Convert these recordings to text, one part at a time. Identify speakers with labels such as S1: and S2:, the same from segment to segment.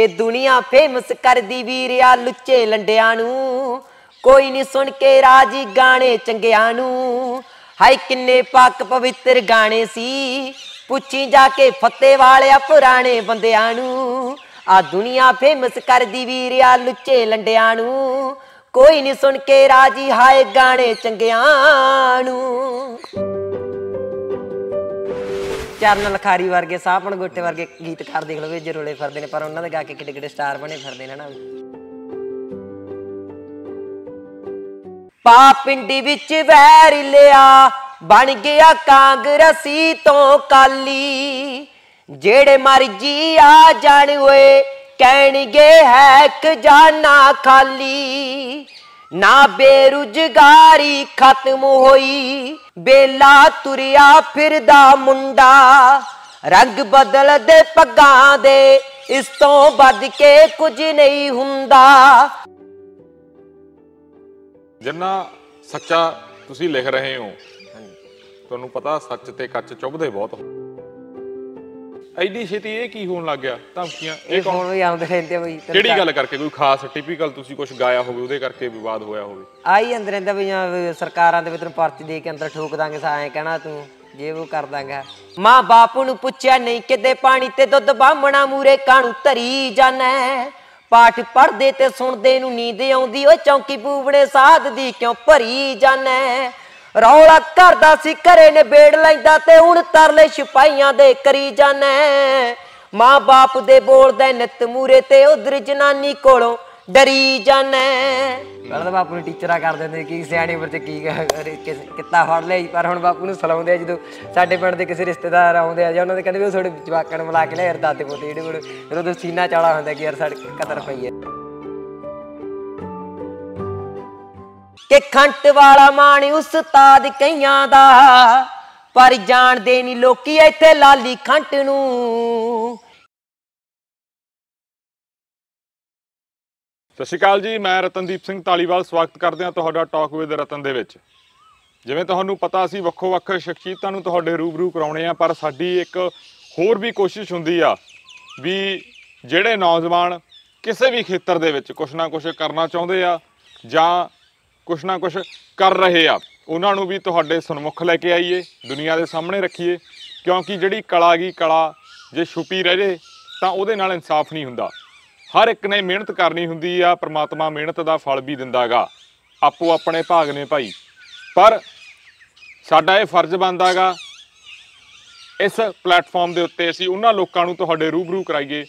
S1: ਇਹ ਦੁਨੀਆ ਫੇਮਸ ਕਰਦੀ ਵੀਰਿਆ ਲੁੱਚੇ ਲੰਡਿਆਂ ਨੂੰ ਕੋਈ ਨਹੀਂ ਸੁਣ ਕੇ ਰਾਜੀ ਗਾਣੇ ਚੰਗਿਆਂ ਨੂੰ ਹਾਈ ਕਿੰਨੇ ਪਾਕ ਪਵਿੱਤਰ ਗਾਣੇ ਸੀ ਪੁੱਛੀ ਜਾ ਕੇ ਫੱਤੇ ਵਾਲਿਆ ਪੁਰਾਣੇ ਬੰਦਿਆਂ ਨੂੰ ਆ ਦੁਨੀਆ ਫੇਮਸ ਕਰਦੀ ਵੀਰਿਆ ਲੁੱਚੇ ਲੰਡਿਆਂ ਨੂੰ ਕੋਈ ਨਹੀਂ ਸੁਣ ਕੇ ਰਾਜੀ ਹਾਏ ਗਾਣੇ ਚੰਗਿਆਂ ਨੂੰ ਚਰਨ ਲਖਾਰੀ ਵਰਗੇ ਸਾਹਪਣ ਗੋਟੇ ਵਰਗੇ ਗੀਤਕਾਰ ਦੇਖ ਲਵੇ ਜੇ ਰੋਲੇ ਫਰਦੇ ਨੇ ਪਰ ਉਹਨਾਂ ਦੇ ਗਾ ਕੇ ਕਿੱਡੇ ਕਿੱਡੇ ਸਟਾਰ ਬਣੇ ਫਰਦੇ ਨੇ ਨਾ ਪਾ ਪਿੰਡੀ ਵਿੱਚ ਵੈਰ ਲਿਆ ਬਣ ਗਿਆ ਕਾਂਗਰਸੀ ਤੋਂ ਕਾਲੀ ਜਿਹੜੇ ਮਰਜੀ ਆ ਜਾਣ ਓਏ ਕਹਿਣਗੇ ਹੈ ਜਾਨਾ ਖਾਲੀ ਨਾ ਬੇਰੁਜ਼ਗਾਰੀ ਖਤਮ ਹੋਈ ਬੇਲਾ ਤੁਰਿਆ ਫਿਰਦਾ ਮੁੰਡਾ ਰੰਗ ਦੇ ਪੱਗਾਂ ਦੇ ਇਸ ਤੋਂ ਵੱਧ ਕੇ ਕੁਝ ਨਹੀਂ ਹੁੰਦਾ
S2: ਜਿੰਨਾ ਸੱਚਾ ਤੁਸੀਂ ਲਿਖ ਰਹੇ ਹੋ ਤੁਹਾਨੂੰ ਪਤਾ ਸੱਚ ਤੇ ਕੱਚ ਚੁੱਭਦੇ ਬਹੁਤ ਹੋ ਐਡੀ ਛੇਤੀ ਇਹ ਕੀ ਹੋਣ ਲੱਗ ਗਿਆ ਧਮਕੀਆਂ ਇਹ ਕੌਣ
S1: ਵੀ ਆਉਂਦੇ ਰਹਿੰਦੇ ਬਈ ਕਿਹੜੀ ਗੱਲ
S2: ਕਰਕੇ ਕੋਈ ਖਾਸ ਟਿਪੀਕਲ ਤੁਸੀਂ ਕੁਝ ਗਾਇਆ ਹੋਵੇ ਉਹਦੇ ਕਰਕੇ ਵਿਵਾਦ ਹੋਇਆ ਹੋਵੇ
S1: ਆਈ ਅੰਦਰ ਰਹਿੰਦਾ ਵੀ ਸਰਕਾਰਾਂ ਦੇ ਵਿੱਚ ਪਰਚੀ ਦੇ ਕੇ ਅੰਦਰ ਠੋਕ ਦਾਂਗੇ ਸਾਂ ਕਹਿਣਾ ਤੂੰ ਜੇ ਉਹ ਕਰ ਦਾਂਗਾ ਮਾਂ ਬਾਪੂ ਨੂੰ ਪੁੱਛਿਆ ਨਹੀਂ ਕਿਤੇ ਪਾਣੀ ਤੇ ਦੁੱਧ ਬਾਹਮਣਾ ਮੂਰੇ ਕਾਣੂ ਧਰੀ ਜਾਣਾ ਪਾਠ ਪੜਦੇ ਤੇ ਸੁਣਦੇ ਨੂੰ ਨੀਂਦ ਆਉਂਦੀ ਓਏ ਚੌਂਕੀ ਪੂਵੜੇ ਸਾਧ ਦੀ ਕਿਉਂ ਭਰੀ ਜਾਣਾ ਰੌਲਾ ਕਰਦਾ ਸੀ ਘਰੇ ਨੇ ਬੇੜ ਲੈਂਦਾ ਤੇ ਹੁਣ ਤਰਲੇ ਸਿਪਾਈਆਂ ਦੇ ਕਰੀ ਜਾਣਾ ਮਾਂ ਬਾਪ ਦੇ ਬੋਲਦੇ ਨਿਤ ਮੂਰੇ ਤੇ ਉਧਰ ਜਨਾਨੀ ਕੋਲੋਂ ਡਰੀ ਜਾਣਾ ਪਹਿਲਾਂ ਤਾਂ ਬਾਪੂ ਨੂੰ ਟੀਚਰਾਂ ਕਰ ਦਿੰਦੇ ਕਿ ਸਿਆਣੀ ਉਮਰ ਚ ਕੀ ਕਿੱਤਾ ਫੜ ਲਿਆ ਪਰ ਹੁਣ ਬਾਪੂ ਨੂੰ ਸਲਾਉਂਦੇ ਜਦੋਂ ਸਾਡੇ ਪਿੰਡ ਦੇ ਕਿਸੇ ਰਿਸ਼ਤੇਦਾਰ ਆਉਂਦੇ ਆ ਜਾਂ ਉਹਨਾਂ ਦੇ ਕਹਿੰਦੇ ਵੀ ਉਹ ਤੁਹਾਡੇ ਜਵਾਕਾਂ ਨੂੰ ਮਿਲਾ ਕੇ ਲੈ ਅਰਦਾਤੇ ਪੋਤੇ ਜਿਹੜੇ ਕੋਲ ਫਿਰ ਉਹਦੇ ਸੀਨਾ ਚਾਲਾ ਹੁੰਦਾ ਕਿ ਯਾਰ ਸਾਡੇ ਕਦਰ ਪਈ ਹੈ ਕਿ ਖੰਟ ਵਾਲਾ ਮਾਣ ਉਸਤਾਦ ਕਈਆਂ ਦਾ ਪਰ ਜਾਣਦੇ ਨਹੀਂ ਲੋਕੀ ਇੱਥੇ ਲਾਲੀ ਖੰਟ ਨੂੰ
S2: ਸਤਿ ਸ਼੍ਰੀ ਅਕਾਲ ਜੀ ਮੈਂ ਰਤਨਦੀਪ ਸਿੰਘ ਢਾਲੀਵਾਲ ਸਵਾਗਤ ਕਰਦੇ ਹਾਂ ਤੁਹਾਡਾ ਟਾਕ ਵਿਦ ਰਤਨ ਦੇ ਵਿੱਚ ਜਿਵੇਂ ਤੁਹਾਨੂੰ ਪਤਾ ਸੀ ਵੱਖੋ-ਵੱਖ ਸ਼ਖਸੀਅਤਾਂ ਨੂੰ ਤੁਹਾਡੇ ਰੂਬਰੂ ਕਰਾਉਣੇ ਆ ਪਰ ਸਾਡੀ ਇੱਕ ਹੋਰ ਵੀ ਕੋਸ਼ਿਸ਼ ਹੁੰਦੀ ਆ ਵੀ ਜਿਹੜੇ ਨੌਜਵਾਨ ਕਿਸੇ ਵੀ ਖੇਤਰ ਦੇ ਵਿੱਚ ਕੁਛ ਨਾ ਕੁਛ ਕਰਨਾ ਚਾਹੁੰਦੇ ਆ ਜਾਂ ਕੁਛ ਨਾ ਕੁਛ ਕਰ ਰਹੇ ਆ ਉਹਨਾਂ ਨੂੰ ਵੀ ਤੁਹਾਡੇ ਸਨਮੁਖ ਲੈ ਕੇ ਆਈਏ ਦੁਨੀਆ ਦੇ ਸਾਹਮਣੇ ਰੱਖੀਏ ਕਿਉਂਕਿ ਜਿਹੜੀ ਕਲਾ ਗਈ ਕਲਾ ਜੇ ਛੁਪੀ ਰਹੇ ਤਾਂ ਉਹਦੇ ਨਾਲ ਇਨਸਾਫ ਨਹੀਂ ਹੁੰਦਾ ਹਰ ਇੱਕ ਨੇ ਮਿਹਨਤ ਕਰਨੀ ਹੁੰਦੀ ਆ ਪ੍ਰਮਾਤਮਾ ਮਿਹਨਤ ਦਾ ਫਲ ਵੀ ਦਿੰਦਾਗਾ ਆਪੋ ਆਪਣੇ ਭਾਗ ਨੇ ਭਾਈ ਪਰ ਸਾਡਾ ਇਹ ਫਰਜ਼ ਬਣਦਾਗਾ ਇਸ ਪਲੇਟਫਾਰਮ ਦੇ ਉੱਤੇ ਅਸੀਂ ਉਹਨਾਂ ਲੋਕਾਂ ਨੂੰ ਤੁਹਾਡੇ ਰੂਬਰੂ ਕਰਾਈਏ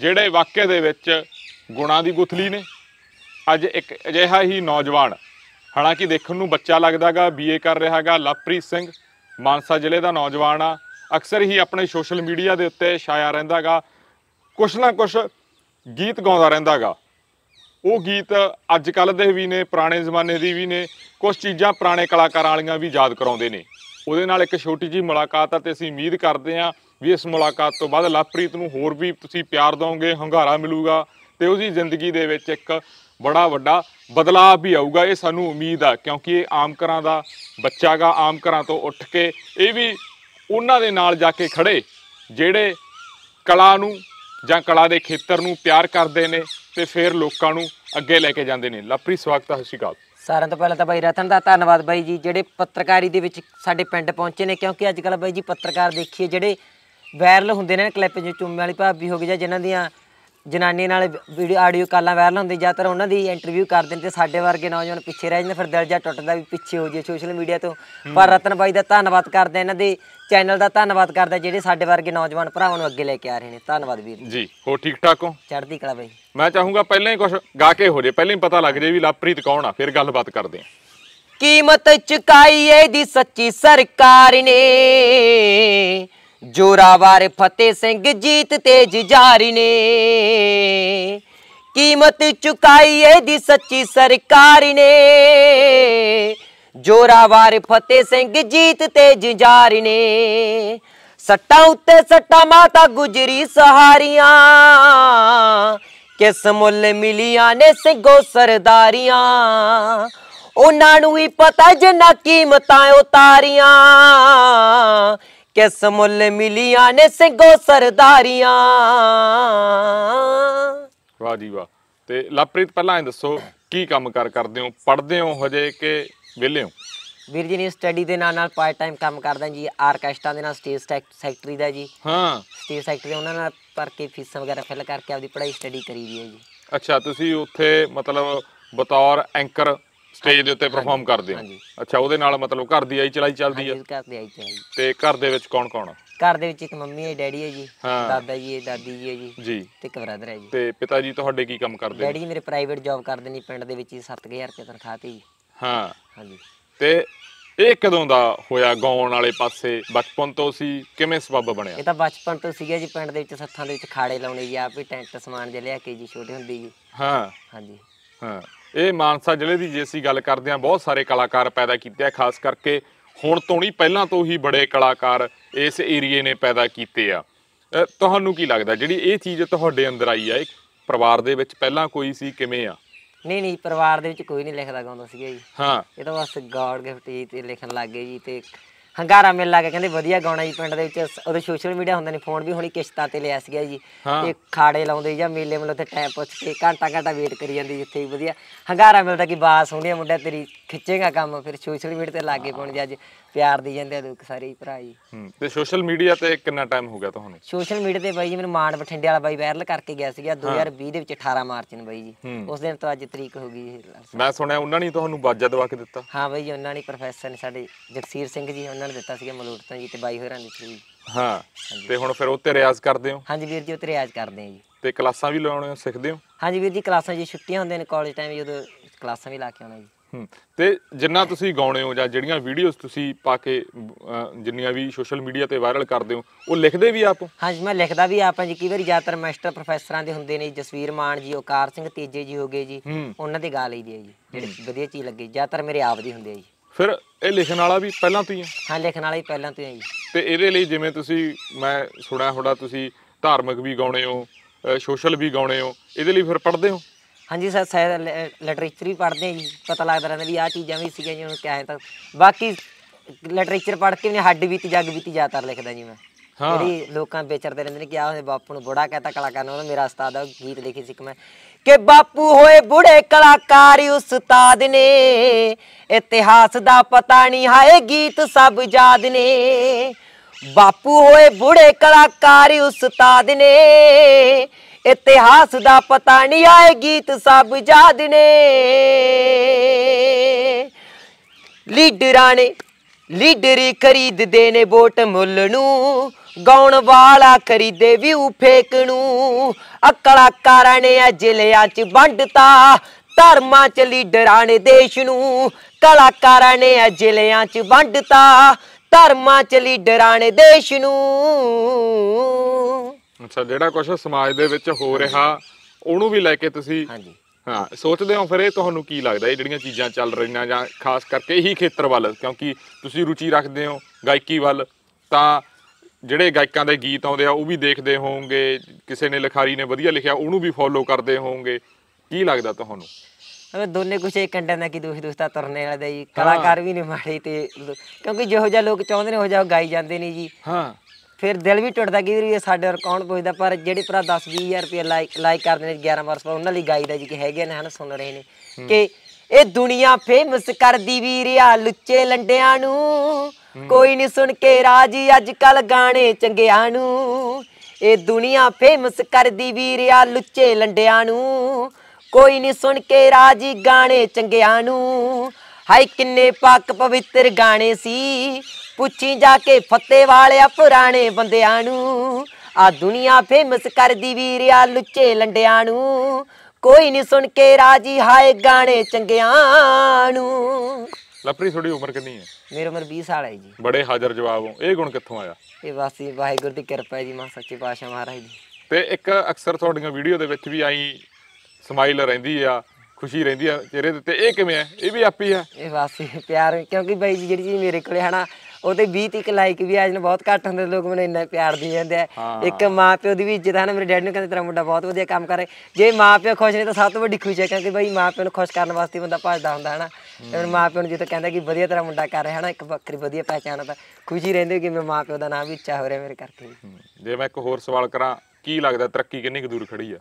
S2: ਜਿਹੜੇ ਵਾਕਿਆ ਦੇ ਵਿੱਚ ਗੁਣਾ ਦੀ ਗੁਥਲੀ ਨੇ ਅੱਜ ਇੱਕ ਅਜਿਹਾ ਹੀ ਨੌਜਵਾਨ ਹਾਲਾਂਕਿ ਦੇਖਣ ਨੂੰ ਬੱਚਾ ਲੱਗਦਾਗਾ ਬੀਏ ਕਰ ਰਿਹਾਗਾ ਲਵਪ੍ਰੀਤ ਸਿੰਘ ਮਾਨਸਾ ਜ਼ਿਲ੍ਹੇ ਦਾ ਨੌਜਵਾਨ ਆ ਅਕਸਰ ਹੀ ਆਪਣੇ ਸੋਸ਼ਲ ਮੀਡੀਆ ਦੇ ਉੱਤੇ ਛਾਇਆ ਰਹਿੰਦਾਗਾ ਕੁਛ ਨਾ ਕੁਛ ਗੀਤ ਗਾਉਂਦਾ ਰਹਿੰਦਾਗਾ ਉਹ ਗੀਤ ਅੱਜ ਕੱਲ ਦੇ ਵੀ ਨੇ ਪੁਰਾਣੇ ਜ਼ਮਾਨੇ ਦੀ ਵੀ ਨੇ ਕੁਝ ਚੀਜ਼ਾਂ ਪੁਰਾਣੇ ਕਲਾਕਾਰਾਂ ਵਾਲੀਆਂ ਵੀ ਯਾਦ ਕਰਾਉਂਦੇ ਨੇ ਉਹਦੇ ਨਾਲ ਇੱਕ ਛੋਟੀ ਜੀ ਮੁਲਾਕਾਤ ਆ ਤੇ ਅਸੀਂ ਉਮੀਦ ਕਰਦੇ ਆ ਵੀ ਇਸ ਮੁਲਾਕਾਤ ਤੋਂ ਬਾਅਦ ਲਵਪ੍ਰੀਤ ਨੂੰ ਹੋਰ ਵੀ ਤੁਸੀਂ ਪਿਆਰ ਦੋਗੇ ਹੰਗਾਰਾ ਮਿਲੂਗਾ ਤੇ ਉਹਦੀ ਜ਼ਿੰਦਗੀ ਦੇ ਵਿੱਚ ਇੱਕ ਬੜਾ ਵੱਡਾ ਬਦਲਾਅ ਵੀ ਆਊਗਾ ਇਹ ਸਾਨੂੰ ਉਮੀਦ ਆ ਕਿਉਂਕਿ ਇਹ ਆਮ ਘਰਾਂ ਦਾ ਬੱਚਾਗਾ ਆਮ ਘਰਾਂ ਤੋਂ ਉੱਠ ਕੇ ਇਹ ਵੀ ਉਹਨਾਂ ਦੇ ਨਾਲ ਜਾ ਕੇ ਖੜੇ ਜਿਹੜੇ ਕਲਾ ਨੂੰ ਜਾਂ ਕਲਾ ਦੇ ਖੇਤਰ ਨੂੰ ਪਿਆਰ ਕਰਦੇ ਨੇ ਤੇ ਫਿਰ ਲੋਕਾਂ ਨੂੰ ਅੱਗੇ ਲੈ ਕੇ ਜਾਂਦੇ ਨੇ ਲਾਪਰੀ ਸਵਾਗਤ ਹੈ ਸ਼ਿਕਾਲ ਸਾਰਿਆਂ
S1: ਤੋਂ ਪਹਿਲਾਂ ਤਾਂ ਬਾਈ ਰਤਨ ਦਾ ਧੰਨਵਾਦ ਬਾਈ ਜੀ ਜਿਹੜੇ ਪੱਤਰਕਾਰੀ ਦੇ ਵਿੱਚ ਸਾਡੇ ਪਿੰਡ ਪਹੁੰਚੇ ਨੇ ਕਿਉਂਕਿ ਅੱਜ ਕੱਲ ਬਾਈ ਜੀ ਪੱਤਰਕਾਰ ਦੇਖੀਏ ਜਿਹੜੇ ਵਾਇਰਲ ਹੁੰਦੇ ਨੇ ਕਲਿੱਪ ਜਿਵੇਂ ਚੁੰਮੇ ਵਾਲੀ ਭਾਬੀ ਹੋ ਗਈ ਜਾਂ ਜਿਨ੍ਹਾਂ ਦੀਆਂ ਜਨਾਨੀ ਨਾਲ ਵੀਡੀਓ ਆਡੀਓ ਕਾਲਾਂ ਵਾਇਰਲ ਹੁੰਦੀ ਤਰ ਉਹਨਾਂ ਦੀ ਇੰਟਰਵਿਊ ਕਰਦੇ ਨੇ ਤੇ ਸਾਡੇ ਵਰਗੇ ਨੌਜਵਾਨ ਪਿੱਛੇ ਰਹਿ ਜਾਂਦੇ ਫਿਰ ਦਿਲ ਜਾਂ ਟੁੱਟਦਾ ਵੀ ਪਿੱਛੇ ਹੋ ਜੇ ਸੋਸ਼ਲ ਮੀਡੀਆ ਤੋਂ ਪਰ ਰਤਨ ਬਾਈ ਦਾ ਧੰਨਵਾਦ ਕਰਦੇ ਇਹਨਾਂ ਦੇ ਚੈਨਲ ਦਾ ਧੰਨਵਾਦ ਕਰਦਾ ਜਿਹੜੇ ਸਾਡੇ ਵਰਗੇ ਨੌਜਵਾਨ ਭਰਾਵਾਂ ਨੂੰ ਅੱਗੇ ਲੈ ਕੇ ਆ ਰਹੇ ਨੇ ਧੰਨਵਾਦ ਵੀਰ
S2: ਜੀ ਹੋ ਠੀਕ ਠਾਕ ਹੋ ਚੜ੍ਹਦੀ ਕਲਾ ਬਾਈ ਮੈਂ ਚਾਹੂੰਗਾ ਪਹਿਲਾਂ ਹੀ ਕੁਝ ਗਾ ਕੇ ਹੋ ਜੇ ਪਹਿਲਾਂ ਹੀ ਪਤਾ ਲੱਗ ਜੇ ਵੀ ਲਵਪ੍ਰੀਤ ਕੌਣ ਆ ਫਿਰ ਗੱਲਬਾਤ ਕਰਦੇ ਆ
S1: ਕੀਮਤ ਚੁਕਾਈ ਇਹਦੀ ਸੱਚੀ ਸਰਕਾਰ ਨੇ ਜੋਰਾਵਰ ਫਤਿਹ ਸਿੰਘ ਜੀਤ ਤੇਜ ਜਾਰੀ ਨੇ ਕੀਮਤ ਚੁਕਾਈ ਇਹਦੀ ਸੱਚੀ ਸਰਕਾਰ ਨੇ ਜੋਰਾਵਰ ਫਤਿਹ ਸਿੰਘ ਜੀਤ ਤੇਜ ਜਾਰੀ ਨੇ ਸੱਟਾ ਉੱਤੇ ਸੱਟਾ ਮਾਤਾ ਗੁਜਰੀ ਸਹਾਰੀਆਂ ਕਿਸ ਮੁੱਲ ਮਿਲੀਆਂ ਨੇ ਸਿੰਘੋ ਸਰਦਾਰੀਆਂ ਉਹਨਾਂ ਨੂੰ ਹੀ ਪਤਾ ਜਿੰਨਾ ਕੀਮਤਾਂ ਉਤਾਰੀਆਂ ਕਿਸ ਮੁੱਲ ਮਿਲੀਆਂ ਨੇ ਸਿੰਘੋ ਸਰਦਾਰੀਆਂ
S2: ਵਾਹ ਜੀ ਵਾਹ ਤੇ ਲਾਪਰੀਤ ਪਹਿਲਾਂ ਇਹ ਦੱਸੋ ਕੀ ਕੰਮ ਕਰ ਕਰਦੇ ਹੋ ਪੜਦੇ ਹੋ ਹਜੇ ਕਿ ਵਿਹਲੇ ਹੋ
S1: ਵੀਰ ਜੀ ਨੇ ਸਟੱਡੀ ਦੇ ਨਾਲ ਨਾਲ ਪਾਰਟ ਟਾਈਮ ਕੰਮ ਕਰਦਾ ਜੀ ਆਰਕੈਸਟਰਾ ਦੇ ਨਾਲ ਸਟੇਜ ਸੈਕਟਰੀ ਦਾ ਜੀ ਹਾਂ ਸਟੇਜ ਸੈਕਟਰੀ ਉਹਨਾਂ ਨਾਲ ਪਰ ਕੇ ਫੀਸਾਂ ਵਗੈਰਾ ਫਿਲ ਕਰਕੇ ਆਪਦੀ ਪੜ੍ਹਾਈ
S2: ਸਟੱਡੀ ਕਰੀ ਦੀ ਹੈ ਜੀ ਅੱਛਾ ਤੁਸੀਂ ਉੱਥੇ ਮਤਲਬ ਬਤੌਰ ਐਂਕਰ ਸਟੇਜ ਦੇ ਉੱਤੇ ਪਰਫਾਰਮ ਕਰਦੇ ਹਾਂ ਅੱਛਾ ਉਹਦੇ ਨਾਲ ਮਤਲਬ ਘਰ ਦੀ ਆਈ ਚਲਾਈ ਚੱਲਦੀ ਆ
S1: ਘਰ ਦੀ ਆਈ ਚਲਾਈ
S2: ਤੇ ਘਰ ਦੇ ਵਿੱਚ ਕੌਣ ਕੌਣ
S1: ਘਰ ਦੇ ਵਿੱਚ ਇੱਕ ਮੰਮੀ ਹੈ ਡੈਡੀ ਹੈ ਜੀ ਦਾਦਾ ਜੀ ਹੈ ਦਾਦੀ ਜੀ ਹੈ ਜੀ ਜੀ ਤੇ ਇੱਕ ਬ੍ਰਦਰ ਹੈ ਜੀ
S2: ਤੇ ਪਿਤਾ ਜੀ ਤੁਹਾਡੇ ਕੀ ਕੰਮ ਕਰਦੇ ਨੇ? ਡੈਡੀ
S1: ਮੇਰੇ ਪ੍ਰਾਈਵੇਟ ਜੌਬ ਕਰਦੇ ਨੇ ਪਿੰਡ ਦੇ ਵਿੱਚ ਹੀ 7000 ਰੁਪਏ ਤਨਖਾਹ ਤੇ ਜੀ ਹਾਂ ਹਾਂਜੀ
S2: ਤੇ ਇਹ ਕਦੋਂ ਦਾ ਹੋਇਆ ਗਾਉਣ ਵਾਲੇ ਪਾਸੇ ਬਚਪਨ ਤੋਂ ਸੀ ਕਿਵੇਂ ਸਬੱਬ ਬਣਿਆ ਇਹ ਤਾਂ
S1: ਬਚਪਨ ਤੋਂ ਸੀਗਾ ਜੀ ਪਿੰਡ ਦੇ ਵਿੱਚ ਸੱਥਾਂ ਦੇ ਵਿੱਚ ਖਾੜੇ ਲਾਉਣੇ ਜੀ ਆਪ ਹੀ ਟੈਂਟ ਸਮਾਨ ਜਿਹਾ ਲਿਆ ਕੇ ਜੀ ਛੋਟੇ ਹੁੰਦੇ ਜੀ
S2: ਹਾਂ ਹਾਂਜੀ ਹਾਂ ਇਹ ਮਾਨਸਾ ਜ਼ਿਲ੍ਹੇ ਦੀ ਜੇ ਅਸੀਂ ਗੱਲ ਕਰਦੇ ਹਾਂ ਬਹੁਤ ਸਾਰੇ ਕਲਾਕਾਰ ਪੈਦਾ ਕੀਤੇ ਆ ਖਾਸ ਕਰਕੇ ਹੁਣ ਤੋਂ ਨਹੀਂ ਪਹਿਲਾਂ ਤੋਂ ਹੀ ਬੜੇ ਕਲਾਕਾਰ ਇਸ ਏਰੀਏ ਨੇ ਪੈਦਾ ਕੀਤੇ ਆ ਤੁਹਾਨੂੰ ਕੀ ਲੱਗਦਾ ਜਿਹੜੀ ਇਹ ਚੀਜ਼ ਤੁਹਾਡੇ ਅੰਦਰ ਆਈ ਆ ਇੱਕ ਪਰਿਵਾਰ ਦੇ ਵਿੱਚ ਪਹਿਲਾਂ ਕੋਈ ਸੀ ਕਿਵੇਂ ਆ
S1: ਨਹੀਂ ਨਹੀਂ ਪਰਿਵਾਰ ਦੇ ਵਿੱਚ ਕੋਈ ਨਹੀਂ ਲਿਖਦਾ ਗਾਉਂਦਾ ਸੀਗਾ ਜੀ
S2: ਹਾਂ ਇਹ ਤਾਂ ਬਸ
S1: ਗਾਡ ਗਿਫਟ ਜੀ ਤੇ ਲਿਖਣ ਲੱਗ ਗਏ ਜੀ ਤੇ ਹੰਗਾਰਾ ਲਾ ਕੇ ਕਹਿੰਦੇ ਵਧੀਆ ਗਾਉਣਾ ਜੀ ਪਿੰਡ ਦੇ ਵਿੱਚ ਉਹਦੇ ਸੋਸ਼ਲ ਮੀਡੀਆ ਹੁੰਦਾ ਨਹੀਂ ਫੋਨ ਵੀ ਹੁਣੀ ਕਿਸ਼ਤਾਂ ਤੇ ਲਿਆ ਸੀਗਾ ਜੀ ਤੇ ਖਾੜੇ ਲਾਉਂਦੇ ਜਾਂ ਮੇਲੇ ਮਤਲਬ ਤੇ ਟਾਈਮ ਪੁੱਛ ਕੇ ਘੰਟਾ ਘੰਟਾ ਵੇਟ ਕਰੀ ਜਾਂਦੀ ਜਿੱਥੇ ਵਧੀਆ ਹੰਗਾਰਾ ਮਿਲਦਾ ਕਿ ਬਾਸ ਹੁੰਦੀ ਮੁੰਡਿਆਂ ਤੇਰੀ ਖਿੱਚੇਗਾ ਕੰਮ ਫਿਰ ਸੋਸ਼ਲ ਮੀਡੀਆ ਤੇ ਕੇ ਪਾਉਣ ਜੀ ਅੱਜ ਪਿਆਰ ਦੇ ਜਾਂਦੇ ਆ ਲੋਕ ਸਾਰੇ ਹੀ ਭਰਾ ਜੀ
S2: ਹੂੰ ਤੇ ਸੋਸ਼ਲ ਮੀਡੀਆ ਤੇ ਕਿੰਨਾ ਟਾਈਮ ਹੋ ਗਿਆ ਤੁਹਾਨੂੰ
S1: ਸੋਸ਼ਲ ਮੀਡੀਆ ਤੇ ਬਾਈ ਜੀ ਮੈਨੂੰ ਮਾਨ ਬਠਿੰਡੇ ਵਾਲਾ ਬਾਈ ਵਾਇਰਲ ਕਰਕੇ ਗਿਆ ਸੀਗਾ 2020 ਦੇ ਵਿੱਚ 18 ਮਾਰਚ ਨੂੰ ਬਾਈ ਜੀ ਉਸ ਦਿਨ ਤੋਂ ਅੱਜ ਤਰੀਕ ਹੋ ਗਈ
S2: ਮੈਂ ਸੁਣਿਆ ਉਹਨਾਂ ਨੇ ਤੁਹਾਨੂੰ ਬਾਜਾ ਦਵਾ ਕੇ ਦਿੱਤਾ
S1: ਹਾਂ ਬਾਈ ਜੀ ਉਹਨਾਂ ਨੇ ਪ੍ਰੋਫੈਸਰ ਨੇ ਸਾਡੇ ਜਗਸੀਰ ਸਿੰਘ ਜੀ ਉਹਨਾਂ ਨੇ ਦਿੱਤਾ ਸੀਗਾ ਮਲੂਟ ਤਾਂ ਜੀ ਤੇ ਬਾਈ ਹੋਰਾਂ ਦੇ
S2: ਥਰੂ ਹਾਂ ਤੇ ਹੁਣ ਫਿਰ ਉੱਤੇ ਰਿਆਜ਼ ਕਰਦੇ ਹੋ ਹਾਂਜੀ ਵੀਰ ਜੀ ਉੱਤੇ ਰਿਆਜ਼ ਕਰਦੇ ਆ ਜੀ ਤੇ ਕਲਾਸਾਂ ਵੀ ਲਾਉਣੇ ਸਿੱਖਦੇ ਹੋ
S1: ਹਾਂਜੀ ਵੀਰ ਜੀ ਕਲਾਸਾਂ ਜੀ ਛੁੱਟੀਆਂ ਹੁੰਦੇ ਨੇ ਕਾਲਜ ਟਾਈਮ ਜਦੋਂ ਕਲਾਸਾਂ ਵੀ ਲਾ ਕੇ ਆਉਣਾ ਜੀ
S2: ਤੇ ਜਿੰਨਾ ਤੁਸੀਂ ਗਾਉਣੇ ਹੋ ਜਾਂ ਜਿਹੜੀਆਂ ਵੀਡੀਓਜ਼ ਤੁਸੀਂ ਪਾ ਕੇ ਜਿੰਨੀਆਂ ਵੀ ਸੋਸ਼ਲ ਮੀਡੀਆ ਤੇ ਵਾਇਰਲ ਕਰਦੇ ਹੋ ਉਹ ਲਿਖਦੇ ਵੀ ਆਪ
S1: ਹਾਂਜੀ ਮੈਂ ਲਿਖਦਾ ਵੀ ਆਪ ਜੀ ਕਈ ਵਾਰੀ ਜ਼ਿਆਦਾਤਰ ਮਾਸਟਰ ਪ੍ਰੋਫੈਸਰਾਂ ਦੇ ਹੁੰਦੇ ਨੇ ਜਸਵੀਰ ਮਾਨ ਜੀ ਓਕਾਰ ਸਿੰਘ ਤੇਜੇ ਜੀ ਹੋਗੇ ਜੀ ਉਹਨਾਂ ਦੇ ਗਾ ਲਈਦੇ ਆ ਜੀ ਜਿਹੜੇ ਵਧੀਆ ਚੀਜ਼ ਲੱਗੇ ਜ਼ਿਆਦਾਤਰ ਮੇਰੇ ਆਪ ਦੀ ਹੁੰਦੇ ਆ ਜੀ
S2: ਫਿਰ ਇਹ ਲਿਖਣ ਵਾਲਾ ਵੀ ਪਹਿਲਾਂ ਤੋਂ ਹੀ
S1: ਹਾਂ ਲਿਖਣ ਵਾਲਾ ਹੀ ਪਹਿਲਾਂ ਤੋਂ ਹੀ ਆ ਜੀ
S2: ਤੇ ਇਹਦੇ ਲਈ ਜਿਵੇਂ ਤੁਸੀਂ ਮੈਂ ਸੁਣਿਆ ਹੋੜਾ ਤੁਸੀਂ ਧਾਰਮਿਕ ਵੀ ਗਾਉਣੇ ਹੋ ਸੋਸ਼ਲ ਵੀ ਗਾਉਣੇ ਹੋ ਇਹਦੇ ਲਈ ਫਿਰ ਪੜਦੇ ਹੋ
S1: ਹਾਂਜੀ ਸਰ ਸਾਇਦ ਲਿਟਰੇਚਰ ਵੀ ਪੜ੍ਹਦੇ ਜੀ ਪਤਾ ਲੱਗਦਾ ਰਹਿੰਦਾ ਵੀ ਆਹ ਚੀਜ਼ਾਂ ਵੀ ਸੀਗੀਆਂ ਜੀ ਹੁਣ ਕਿਆ ਤਾਂ ਬਾਕੀ ਲਿਟਰੇਚਰ ਪੜ੍ਹ ਕੇ ਮੈਂ ਹੱਡ ਵੀਤੀ ਜੱਗ ਵੀਤੀ ਜ਼ਿਆਦਾਤਰ ਲਿਖਦਾ ਜੀ ਮੈਂ ਜਿਹੜੀ ਲੋਕਾਂ ਵਿਚਰਦੇ ਰਹਿੰਦੇ ਨੇ ਕਿ ਆਹ ਬਾਪੂ ਨੂੰ ਬੁੜਾ ਕਹਤਾ ਕਲਾਕਾਰ ਨੂੰ ਮੇਰਾ ਉਸਤਾਦ ਆ ਗੀਤ ਲਿਖੀ ਸੀ ਕਿ ਮੈਂ ਕਿ ਬਾਪੂ ਹੋਏ ਬੁੜੇ ਕਲਾਕਾਰ ਉਸਤਾਦ ਨੇ ਇਤਿਹਾਸ ਦਾ ਪਤਾ ਨਹੀਂ ਹਾਏ ਗੀਤ ਸਭ ਯਾਦ ਨੇ ਬਾਪੂ ਹੋਏ ਬੁੜੇ ਕਲਾਕਾਰ ਉਸਤਾਦ ਨੇ ਇਤਿਹਾਸ ਦਾ ਪਤਾ ਨਹੀਂ ਆਏ ਗੀਤ ਸਭ ਯਾਦ ਨੇ ਲੀਡਰਾਂ ਨੇ ਲੀਡਰੀ ਖਰੀਦਦੇ ਨੇ ਵੋਟ ਮੁੱਲ ਨੂੰ ਗਾਉਣ ਵਾਲਾ ਖਰੀਦੇ ਵੀ ਫੇਕ ਨੂੰ ਕਾਰਨ ਨੇ ਜ਼ਿਲ੍ਹਿਆਂ 'ਚ ਵੰਡਤਾ ਧਰਮਾਂ 'ਚ ਲੀਡਰਾਂ ਨੇ ਦੇਸ਼ ਨੂੰ ਕਾਰਨ ਨੇ ਜ਼ਿਲ੍ਹਿਆਂ 'ਚ ਵੰਡਤਾ ਧਰਮਾਂ 'ਚ ਲੀਡਰਾਂ ਨੇ ਦੇਸ਼ ਨੂੰ
S2: ਅੱਛਾ ਜਿਹੜਾ ਕੁਝ ਸਮਾਜ ਦੇ ਵਿੱਚ ਹੋ ਰਿਹਾ ਉਹਨੂੰ ਵੀ ਲੈ ਕੇ ਤੁਸੀਂ ਹਾਂਜੀ ਹਾਂ ਸੋਚਦੇ ਹੋ ਫਿਰ ਇਹ ਤੁਹਾਨੂੰ ਕੀ ਲੱਗਦਾ ਇਹ ਜਿਹੜੀਆਂ ਚੀਜ਼ਾਂ ਚੱਲ ਰਹੀਆਂ ਜਾਂ ਖਾਸ ਕਰਕੇ ਇਹੀ ਖੇਤਰ ਵੱਲ ਕਿਉਂਕਿ ਤੁਸੀਂ ਰੁਚੀ ਰੱਖਦੇ ਹੋ ਗਾਇਕੀ ਵੱਲ ਤਾਂ ਜਿਹੜੇ ਗਾਇਕਾਂ ਦੇ ਗੀਤ ਆਉਂਦੇ ਆ ਉਹ ਵੀ ਦੇਖਦੇ ਹੋਵੋਗੇ ਕਿਸੇ ਨੇ ਲਿਖਾਰੀ ਨੇ ਵਧੀਆ ਲਿਖਿਆ ਉਹਨੂੰ ਵੀ ਫੋਲੋ ਕਰਦੇ ਹੋਵੋਗੇ ਕੀ ਲੱਗਦਾ ਤੁਹਾਨੂੰ
S1: ਅਵੇ ਦੋਨੇ ਕੁਛ ਇੱਕ ਕੰਡਾ ਨਾ ਕਿ ਦੋਸਤ ਦੋਸਤਾ ਤੁਰਨੇ ਵਾਲੇ ਦਾ ਜੀ ਕਲਾਕਾਰ ਵੀ ਨਹੀਂ ਮਾੜੇ ਤੇ ਕਿਉਂਕਿ ਜਿਹੋ ਜਿਹਾ ਲੋਕ ਚਾਹੁੰਦੇ ਨੇ ਉਹ ਜਿਹਾ ਗਾਈ ਜਾਂਦੇ ਨੇ ਜੀ ਹਾਂ ਫਿਰ ਦਿਲ ਵੀ ਟੁੱਟਦਾ ਕਿ ਵੀ ਸਾਡੇ ਵਰ ਕੌਣ ਪੁੱਛਦਾ ਪਰ ਜਿਹੜੇ ਭਰਾ 10 20000 ਰੁਪਏ ਲਾਈਕ ਲਾਈਕ ਕਰਦੇ ਨੇ 11 ਮਾਰਸ ਪਰ ਉਹਨਾਂ ਲਈ ਗਾਈਦਾ ਜੀ ਕਿ ਹੈਗੇ ਨੇ ਹਨ ਸੁਣ ਰਹੇ ਨੇ ਕਿ ਇਹ ਦੁਨੀਆ ਫੇਮਸ ਕਰਦੀ ਵੀਰਿਆ ਲੁੱਚੇ ਲੰਡਿਆਂ ਨੂੰ ਕੋਈ ਨਹੀਂ ਸੁਣ ਕੇ ਰਾਜੀ ਅੱਜ ਕੱਲ ਗਾਣੇ ਚੰਗਿਆਂ ਨੂੰ ਇਹ ਦੁਨੀਆ ਫੇਮਸ ਕਰਦੀ ਵੀਰਿਆ ਲੁੱਚੇ ਲੰਡਿਆਂ ਨੂੰ ਕੋਈ ਨਹੀਂ ਸੁਣ ਕੇ ਰਾਜੀ ਗਾਣੇ ਚੰਗਿਆਂ ਨੂੰ ਹਾਈ ਕਿੰਨੇ ਪਾਕ ਪਵਿੱਤਰ ਗਾਣੇ ਸੀ ਪੁੱਛੀ ਜਾ ਕੇ ਫੱਤੇ ਵਾਲਿਆ ਪੁਰਾਣੇ ਬੰਦਿਆਂ ਨੂੰ ਆ ਦੁਨੀਆ ਫੇਮਸ ਕਰਦੀ ਵੀਰਿਆ ਲੁੱਚੇ ਲੰਡਿਆਂ ਨੂੰ ਕੋਈ ਨਹੀਂ ਸੁਣ ਕੇ ਰਾਜੀ ਹਾਏ ਗਾਣੇ ਚੰਗਿਆਂ ਨੂੰ
S2: ਲਪਰੀ ਥੋੜੀ ਉਮਰ ਕਿੰਨੀ ਹੈ ਮੇਰੀ ਉਮਰ
S1: 20 ਸਾਲ ਹੈ ਜੀ
S2: ਬੜੇ ਹਾਜ਼ਰ ਜਵਾਬ ਹੋ ਇਹ ਗੁਣ ਕਿੱਥੋਂ ਆਇਆ
S1: ਇਹ ਵਾਸੀ ਵਾਹਿਗੁਰੂ ਦੀ ਕਿਰਪਾ ਜੀ ਮਾਂ ਸੱਚੇ ਪਾਤਸ਼ਾਹ ਮਹਾਰਾਜ ਦੀ
S2: ਤੇ ਇੱਕ ਅਕਸਰ ਤੁਹਾਡੀਆਂ ਵੀਡੀਓ ਦੇ ਵਿੱਚ ਵੀ ਆਈ ਸਮਾਈਲ ਰਹਿੰਦੀ ਆ ਖੁਸ਼ੀ ਰਹਿੰਦੀ ਆ ਚਿਹਰੇ ਤੇ ਇਹ ਕਿਵੇਂ ਆ ਇਹ ਵੀ ਆਪੀ ਆ
S1: ਇਹ ਵਾਸੀ ਪਿਆਰ ਕਿਉਂਕਿ ਬਾਈ ਜੀ ਜਿਹੜੀ ਜੀ ਮੇਰੇ ਕੋਲੇ ਹਨਾ ਉਹਦੇ 20 ਤੱਕ ਲਾਈਕ ਵੀ ਆ ਬਹੁਤ ਘੱਟ ਹੁੰਦੇ ਲੋਕ ਮੈਨੂੰ ਇੰਨਾ ਪਿਆਰ ਦੇ ਜਾਂਦੇ ਆ ਇੱਕ ਮਾਪਿਓ ਦੀ ਵੀ ਇੱਜ਼ਤ ਹੈ ਨਾ ਮੇਰੇ ਡੈਡ ਨੂੰ ਕਹਿੰਦੇ ਤੇਰਾ ਮੁੰਡਾ ਬਹੁਤ ਵਧੀਆ ਕੰਮ ਕਰ ਰਿਹਾ ਜੇ ਮਾਪਿਓ ਖੁਸ਼ ਨੇ ਤਾਂ ਸਭ ਤੋਂ ਵੱਡੀ ਖੁਸ਼ੀ ਹੈ ਕਿਉਂਕਿ ਬਈ ਮਾਪਿਓ ਨੂੰ ਖੁਸ਼ ਕਰਨ ਵਾਸਤੇ ਬੰਦਾ ਭੱਜਦਾ ਹੁੰਦਾ ਹੈ ਨਾ ਤੇ ਮਾਪਿਓ ਨੂੰ ਜਿੱਤੇ ਕਹਿੰਦਾ ਕਿ ਵਧੀਆ ਤੇਰਾ ਮੁੰਡਾ ਕਰ ਰਿਹਾ ਹੈ ਨਾ ਇੱਕ ਬੱਕਰੀ ਵਧੀਆ ਪਹਿਚਾਣ ਹੁੰਦਾ ਖੁਸ਼ੀ ਰਹਿੰਦੀ ਕਿ ਮੇਰੇ ਮਾਪਿਓ ਦਾ ਨਾਮ ਵੀ ਉੱਚਾ ਹੋ ਰਿਹਾ ਮੇਰੇ ਕਰਕੇ
S2: ਜੇ ਮੈਂ ਇੱਕ ਹੋਰ ਸਵਾਲ ਕਰਾਂ ਕੀ ਲੱਗਦਾ ਤਰੱਕੀ ਕਿੰਨੀ ਕੁ ਦੂਰ ਖੜੀ ਆ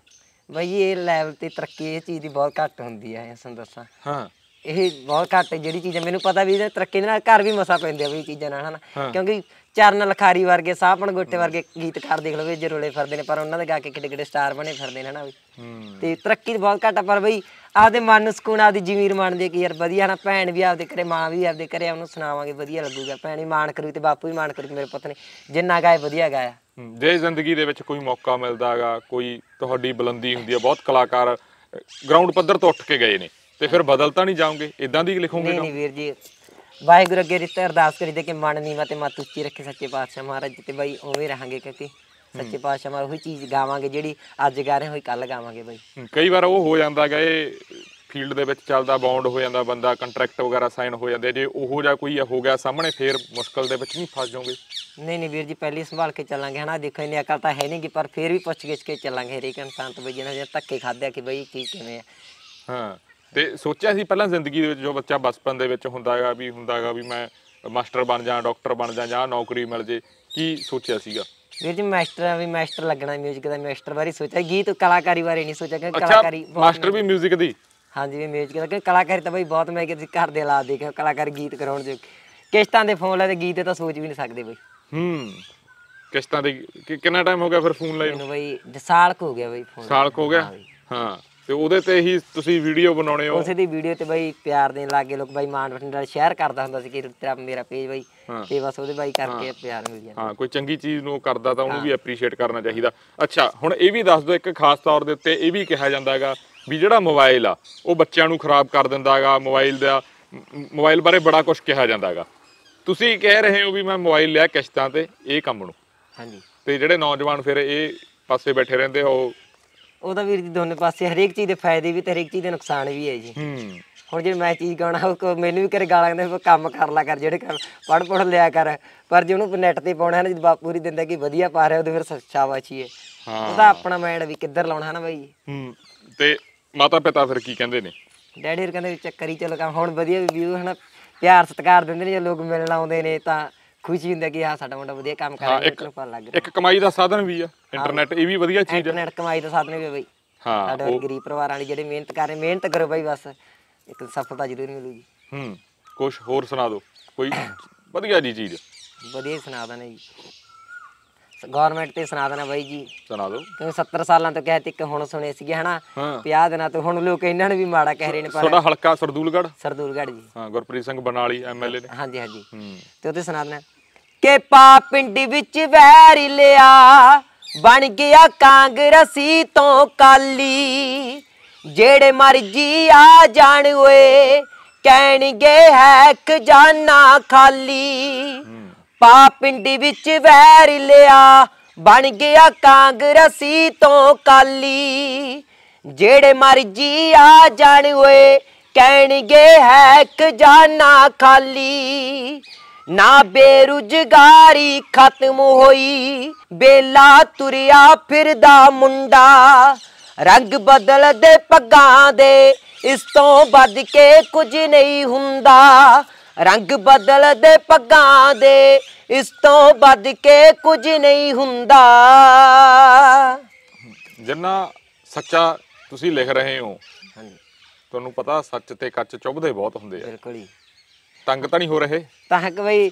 S1: ਬਈ ਇਹ ਲੈਵਲ ਤੇ ਤਰੱਕੀ ਇਹ ਚੀਜ਼ ਦੀ ਬਹੁਤ ਘੱਟ ਹੁੰਦੀ ਹੈ ਸਾਨੂੰ ਦੱਸਾਂ ਹਾਂ ਇਹ ਬਹੁਤ ਘੱਟ ਜਿਹੜੀ ਚੀਜ਼ਾਂ ਮੈਨੂੰ ਪਤਾ ਵੀ ਇਹਦੇ ਤਰੱਕੀ ਦੇ ਨਾਲ ਘਰ ਵੀ ਮਸਾ ਪੈਂਦੇ ਆ ਵੀ ਚੀਜ਼ਾਂ ਨਾਲ ਹਨਾ ਕਿਉਂਕਿ ਚਰਨ ਲਖਾਰੀ ਵਰਗੇ ਸਾਹਪਣ ਗੋਟੇ ਵਰਗੇ ਗੀਤਕਾਰ ਦੇਖ ਲਓ ਵੀ ਰੋਲੇ ਫਰਦੇ ਨੇ ਪਰ ਉਹਨਾਂ ਦੇ ਗਾ ਕੇ ਕਿੱਡੇ ਕਿੱਡੇ ਸਟਾਰ ਬਣੇ ਫਿਰਦੇ ਨੇ ਹਨਾ ਵੀ ਤੇ ਤਰੱਕੀ ਬਹੁਤ ਘੱਟ ਆ ਪਰ ਬਈ ਆਪਦੇ ਮਨ ਨੂੰ ਸਕੂਨ ਆਪਦੀ ਜਮੀਰ ਮੰਨਦੇ ਕਿ ਯਾਰ ਵਧੀਆ ਨਾ ਭੈਣ ਵੀ ਆਪਦੇ ਕਰੇ ਮਾਂ ਵੀ ਆਪਦੇ ਕਰੇ ਉਹਨੂੰ ਸੁਣਾਵਾਂਗੇ ਵਧੀਆ ਲੱਗੂਗਾ ਭੈਣੀ ਮਾਣ ਕਰੂ ਤੇ ਬਾਪੂ ਵੀ ਮਾਣ ਕਰੂ ਮੇਰੇ ਪੁੱਤ ਨੇ ਜਿੰਨਾ ਗਾਏ ਵਧੀਆ ਗਾਇਆ
S2: ਜੇ ਜ਼ਿੰਦਗੀ ਦੇ ਵਿੱਚ ਕੋਈ ਮੌਕਾ ਮਿਲਦਾਗਾ ਕੋਈ ਤੁਹਾਡੀ ਬੁਲੰਦੀ ਹੁੰਦੀ ਹੈ ਬਹੁਤ ਕਲਾਕਾਰ ਗਰਾਊਂਡ ਪੱਧਰ ਤੋਂ ਉੱਠ ਕੇ ਗਏ ਨੇ ਤੇ ਫਿਰ ਬਦਲ ਤਾਂ ਨਹੀਂ ਜਾਓਗੇ ਇਦਾਂ ਦੀ ਲਿਖੋਗੇ ਨਹੀਂ ਨਹੀਂ ਵੀਰ ਜੀ
S1: ਵਾਹਿਗੁਰੂ ਅੱਗੇ ਰਿੱਤੇ ਅਰਦਾਸ ਕਰੀਦੇ ਕਿ ਮਨ ਨੀਵਾ ਤੇ ਮਤ ਉੱਚੀ ਰੱਖੇ ਸੱਚੇ ਪਾਤਸ਼ਾਹ ਮਹਾਰਾਜ ਤੇ ਬਾਈ ਉਵੇਂ ਰਹਾਂਗੇ ਕਿਉਂਕਿ ਸੱਚੇ ਪਾਤਸ਼ਾਹ ਮਾਰ ਉਹੀ ਚੀਜ਼ ਗਾਵਾਂਗੇ ਜਿਹੜੀ ਅੱਜ ਗਾ ਰਹੇ ਹੋਈ ਕੱਲ ਗਾਵਾਂਗੇ
S2: ਬਾਈ ਕਈ ਵਾਰ ਉਹ ਹੋ ਜਾਂਦਾ ਗਾ ਇਹ ਫੀਲਡ ਦੇ ਵਿੱਚ ਚੱਲਦਾ ਬੌਂਡ ਹੋ ਜਾਂਦਾ ਬੰਦਾ ਕੰਟਰੈਕਟ ਵਗੈਰਾ ਸਾਈਨ ਹੋ ਜਾਂਦੇ ਜੇ ਉਹੋ ਜਿਹਾ ਕੋਈ ਹੋ ਗਿਆ ਸਾਹਮਣੇ ਫੇਰ ਮੁਸ਼ਕਲ ਦੇ ਵਿੱਚ ਨਹੀਂ ਫਸ ਜਾਓਗੇ
S1: ਨਹੀਂ ਨਹੀਂ ਵੀਰ ਜੀ ਪਹਿਲੀ ਸੰਭਾਲ ਕੇ ਚੱਲਾਂਗੇ ਹਨਾ ਦੇਖੋ ਇਹਨੇ ਅਕਲ ਤਾਂ ਹੈ ਨਹੀਂ ਕਿ ਪਰ ਫੇਰ ਵੀ ਪੁੱਛ ਗਿੱਛ ਕੇ ਚੱਲਾਂਗੇ ਰੇਕਨ ਸੰਤ ਤੋਂ ਬਈ ਜਿਹਨਾਂ ਨੇ ਧੱਕੇ ਖਾਦੇ ਕਿ ਬਈ ਕੀ ਕਿਵੇਂ ਆ
S2: ਹਾਂ ਤੇ ਸੋਚਿਆ ਸੀ ਪਹਿਲਾਂ ਜ਼ਿੰਦਗੀ ਦੇ ਵਿੱਚ ਜੋ ਬੱਚਾ ਬਚਪਨ ਦੇ ਵਿੱਚ ਹੁੰਦਾ ਹੈਗਾ ਵੀ ਹੁੰਦਾ ਹੈਗਾ ਵੀ ਮੈਂ ਮਾਸਟਰ ਬਣ ਜਾ ਡਾਕਟਰ ਬਣ ਜਾ ਜਾਂ ਨੌਕਰੀ ਮਿਲ ਜੇ ਕੀ ਸੋਚਿਆ ਸੀਗਾ
S1: ਵੀਰ ਜੀ ਮਾਸਟਰ ਵੀ ਮਾਸਟਰ ਲੱਗਣਾ 뮤직 ਦਾ ਮਾਸਟਰ ਬਾਰੇ ਸੋਚਿਆ ਗੀਤ ਕਲਾਕਾਰੀ ਬਾਰੇ ਨਹੀਂ
S2: ਸੋਚਿਆ ਕਿ ਕਲਾਕਾਰੀ ਮਾਸਟਰ ਵੀ 뮤직 ਦੀ
S1: ਹਾਂਜੀ ਵੀ 뮤직 ਦਾ ਕਿ ਕਲਾਕਾਰੀ ਤਾਂ ਬਈ ਬਹੁਤ ਮੈਂ ਕਿ ਤੁਸੀਂ ਘਰ ਦੇ ਲਾ ਦੇਖਿਆ ਕਲਾਕਾਰ ਗੀਤ ਕਰਾਉਣ ਦੇ ਕਿਸ਼ਤਾਂ ਦੇ ਫੋਨ ਲੈ ਤੇ ਗੀਤ ਤਾਂ ਸੋਚ ਵੀ ਨਹੀਂ ਸਕਦੇ ਬਈ
S2: ਹੂੰ ਕਿਸ਼ਤਾਂ ਦੇ ਕਿੰਨਾ ਟਾਈਮ ਹੋ ਗਿਆ ਫਿਰ ਫੋਨ ਲੈ ਨੂੰ ਬਈ ਸਾਲ ਹੋ ਗਿਆ ਬਈ ਫੋਨ ਸਾਲ ਹੋ ਗਿਆ ਹਾਂ ਤੇ ਉਹਦੇ ਤੇ ਹੀ ਤੁਸੀਂ ਵੀਡੀਓ ਬਣਾਉਣੇ ਹੋ ਉਸੇ
S1: ਦੀ ਵੀਡੀਓ ਤੇ ਬਾਈ ਪਿਆਰ ਦੇਣ ਗਏ ਲੋਕ ਬਾਈ ਮਾਨ ਨਾਲ ਸ਼ੇਅਰ ਕਰਦਾ ਹੁੰਦਾ ਸੀ ਕਿ ਤੇਰਾ ਮੇਰਾ ਪੇਜ ਬਾਈ ਤੇ ਬਸ ਉਹਦੇ ਬਾਈ ਕਰਕੇ ਪਿਆਰ ਮਿਲ ਜਾਂਦਾ
S2: ਹਾਂ ਕੋਈ ਚੰਗੀ ਚੀਜ਼ ਨੂੰ ਕਰਦਾ ਤਾਂ ਉਹਨੂੰ ਵੀ ਐਪਰੀਸ਼ੀਏਟ ਕਰਨਾ ਚਾਹੀਦਾ ਅੱਛਾ ਹੁਣ ਇਹ ਵੀ ਦੱਸ ਦੋ ਇੱਕ ਖਾਸ ਤੌਰ ਦੇ ਉੱਤੇ ਇਹ ਵੀ ਕਿਹਾ ਜਾਂਦਾ ਹੈਗਾ ਵੀ ਜਿਹੜਾ ਮੋਬਾਈਲ ਆ ਉਹ ਬੱਚਿਆਂ ਨੂੰ ਖਰਾਬ ਕਰ ਦਿੰਦਾ ਹੈਗਾ ਮੋਬਾਈਲ ਦਾ ਮੋਬਾਈਲ ਬਾਰੇ ਬੜਾ ਕੁਝ ਕਿਹਾ ਜਾਂਦਾ ਹੈਗਾ ਤੁਸੀਂ ਕਹਿ ਰਹੇ ਹੋ ਵੀ ਮੈਂ ਮੋਬਾਈਲ ਲਿਆ ਕਿਸ਼ਤਾਂ ਤੇ ਇਹ ਕੰਮ ਨੂੰ ਹਾਂਜੀ ਤੇ ਜਿਹੜੇ ਨੌਜਵਾਨ ਫਿਰ ਇਹ ਪਾਸੇ ਬੈਠੇ ਰਹਿੰਦੇ ਉਹ ਉਹਦਾ ਵੀਰ
S1: ਜੀ ਦੋਨੇ ਪਾਸੇ ਹਰੇਕ ਚੀਜ਼ ਦੇ ਫਾਇਦੇ ਵੀ ਤੇ ਹਰੇਕ ਚੀਜ਼ ਦੇ ਨੁਕਸਾਨ ਵੀ ਹੈ ਜੀ ਹੁਣ ਜੇ ਮੈਂ ਚੀਜ਼ ਗਾਣਾ ਉਹ ਮੈਨੂੰ ਵੀ ਕਰੇ ਗਾਲਾਂ ਕਹਿੰਦੇ ਕੰਮ ਕਰ ਲਾ ਕਰ ਜਿਹੜੇ ਕੰਮ ਪੜ ਪੜ ਲਿਆ ਕਰ ਪਰ ਜੇ ਉਹਨੂੰ ਨੈਟ ਤੇ ਪਾਉਣਾ ਹੈ ਨਾ ਜੀ ਬਾਪੂਰੀ ਦਿੰਦਾ ਕਿ ਵਧੀਆ ਪਾ ਰਿਹਾ ਉਹਦੇ ਫਿਰ ਵਾਚੀ ਹੈ ਹਾਂ ਉਹਦਾ ਆਪਣਾ ਮਾਈਂਡ ਵੀ ਕਿੱਧਰ ਲਾਉਣਾ ਹੈ ਨਾ ਬਾਈ
S2: ਹੂੰ ਤੇ ਮਾਤਾ ਪਿਤਾ ਫਿਰ ਕੀ ਕਹਿੰਦੇ ਨੇ
S1: ਡੈਡੀ ਹਰ ਕਹਿੰਦੇ ਚੱਕਰੀ ਚੱਲ ਕੰਮ ਹੁਣ ਵਧੀਆ ਵੀ ਵਿਊ ਨਾ ਪਿਆਰ ਸਤਿਕਾਰ ਦਿੰਦੇ ਨੇ ਜੇ ਲੋਕ ਮਿਲਣ ਆਉਂਦੇ ਨੇ ਤਾਂ ਖੁਸ਼ੀ ਹੁੰਦੀ ਕਿ ਆ ਸਾਡਾ ਮੁੰਡਾ ਵਧੀਆ ਕੰਮ ਕਰ ਰਿਹਾ ਇੱਕ ਪਰ ਲੱਗ ਰਿਹਾ ਇੱਕ
S2: ਕਮਾਈ ਦਾ ਸਾਧਨ ਵੀ ਆ ਇੰਟਰਨੈਟ ਇਹ ਵੀ ਵਧੀਆ ਚੀਜ਼ ਆ ਇੰਟਰਨੈਟ ਕਮਾਈ ਦਾ ਸਾਧਨ ਵੀ ਆ ਬਈ ਹਾਂ ਸਾਡੇ
S1: ਗਰੀਬ ਪਰਿਵਾਰਾਂ ਵਾਲੇ ਜਿਹੜੇ ਮਿਹਨਤ ਕਰ ਰਹੇ ਮਿਹਨਤ ਕਰੋ ਬਈ ਬਸ ਇੱਕ ਸਫਲਤਾ ਜ਼ਰੂਰ ਮਿਲੂਗੀ
S2: ਹੂੰ ਕੁਝ ਹੋਰ ਸੁਣਾ ਦਿਓ ਕੋਈ ਵਧੀਆ ਜੀ ਚੀਜ਼
S1: ਵਧੀਆ ਸੁਣਾ ਦਣਾ ਜੀ ਗਵਰਨਮੈਂਟ ਤੇ ਸੁਣਾ ਦਣਾ ਬਈ ਜੀ ਸੁਣਾ ਦਿਓ ਕਿਉਂ 70 ਸਾਲਾਂ ਤੋਂ ਕਹਿ ਤੱਕ ਹੁਣ ਸੁਣੇ ਸੀਗੇ ਹਨਾ 50 ਦਿਨਾਂ ਤੋਂ ਹੁਣ ਲੋਕ ਇਹਨਾਂ ਨੂੰ ਵੀ ਮਾੜਾ ਕਹਿ ਰਹੇ ਨੇ ਪਰ ਤੁਹਾਡਾ
S2: ਹਲਕਾ ਸਰਦੂਲਗੜ ਸਰਦੂਲਗੜ ਜੀ ਹਾਂ ਗੁਰਪ੍ਰੀਤ ਸਿੰਘ ਬਨਾਲੀ ਐਮਐਲਏ ਨੇ ਹਾਂਜੀ ਹਾਂਜੀ ਤੇ ਉਹਦੇ ਸੁਣਾ ਦੇਣਾ
S1: ਕੇ ਪਾ ਪਿੰਡ ਵਿੱਚ ਵੈਰ ਲਿਆ ਬਣ ਗਿਆ ਕਾਂਗਰਸੀ ਤੋਂ ਕਾਲੀ ਜਿਹੜੇ ਮਰਜੀ ਆ ਜਾਣ ਓਏ ਕਹਿਣਗੇ ਹੈ ਖਜ਼ਾਨਾ ਖਾਲੀ ਪਾ ਪਿੰਡ ਵਿੱਚ ਵੈਰ ਲਿਆ ਬਣ ਗਿਆ ਕਾਂਗਰਸੀ ਤੋਂ ਕਾਲੀ ਜਿਹੜੇ ਮਰਜੀ ਆ ਜਾਣ ਓਏ ਕਹਿਣਗੇ ਹੈ ਖਜ਼ਾਨਾ ਖਾਲੀ ਨਾ ਬੇਰੁਜ਼ਗਾਰੀ ਖਤਮ ਹੋਈ ਬੇਲਾ ਤੁਰਿਆ ਫਿਰਦਾ ਮੁੰਡਾ ਰੰਗ ਬਦਲਦੇ ਪੱਗਾਂ ਦੇ ਇਸ ਤੋਂ ਵੱਧ ਕੇ ਕੁਝ ਨਹੀਂ ਹੁੰਦਾ ਰੰਗ ਬਦਲਦੇ ਪੱਗਾਂ ਦੇ ਇਸ ਤੋਂ ਵੱਧ ਕੇ ਕੁਝ ਨਹੀਂ ਹੁੰਦਾ
S2: ਜਿੰਨਾ ਸੱਚਾ ਤੁਸੀਂ ਲਿਖ ਰਹੇ ਹੋ ਤੁਹਾਨੂੰ ਪਤਾ ਸੱਚ ਤੇ ਕੱਚ ਚੁੱਭਦੇ ਬਹੁਤ ਹੁੰਦੇ ਆ ਬਿਲਕੁਲ ਹੀ ਤੰਗ ਤਾਂ ਨਹੀਂ ਹੋ ਰਹੇ
S1: ਤਾਂ ਕਿ ਬਈ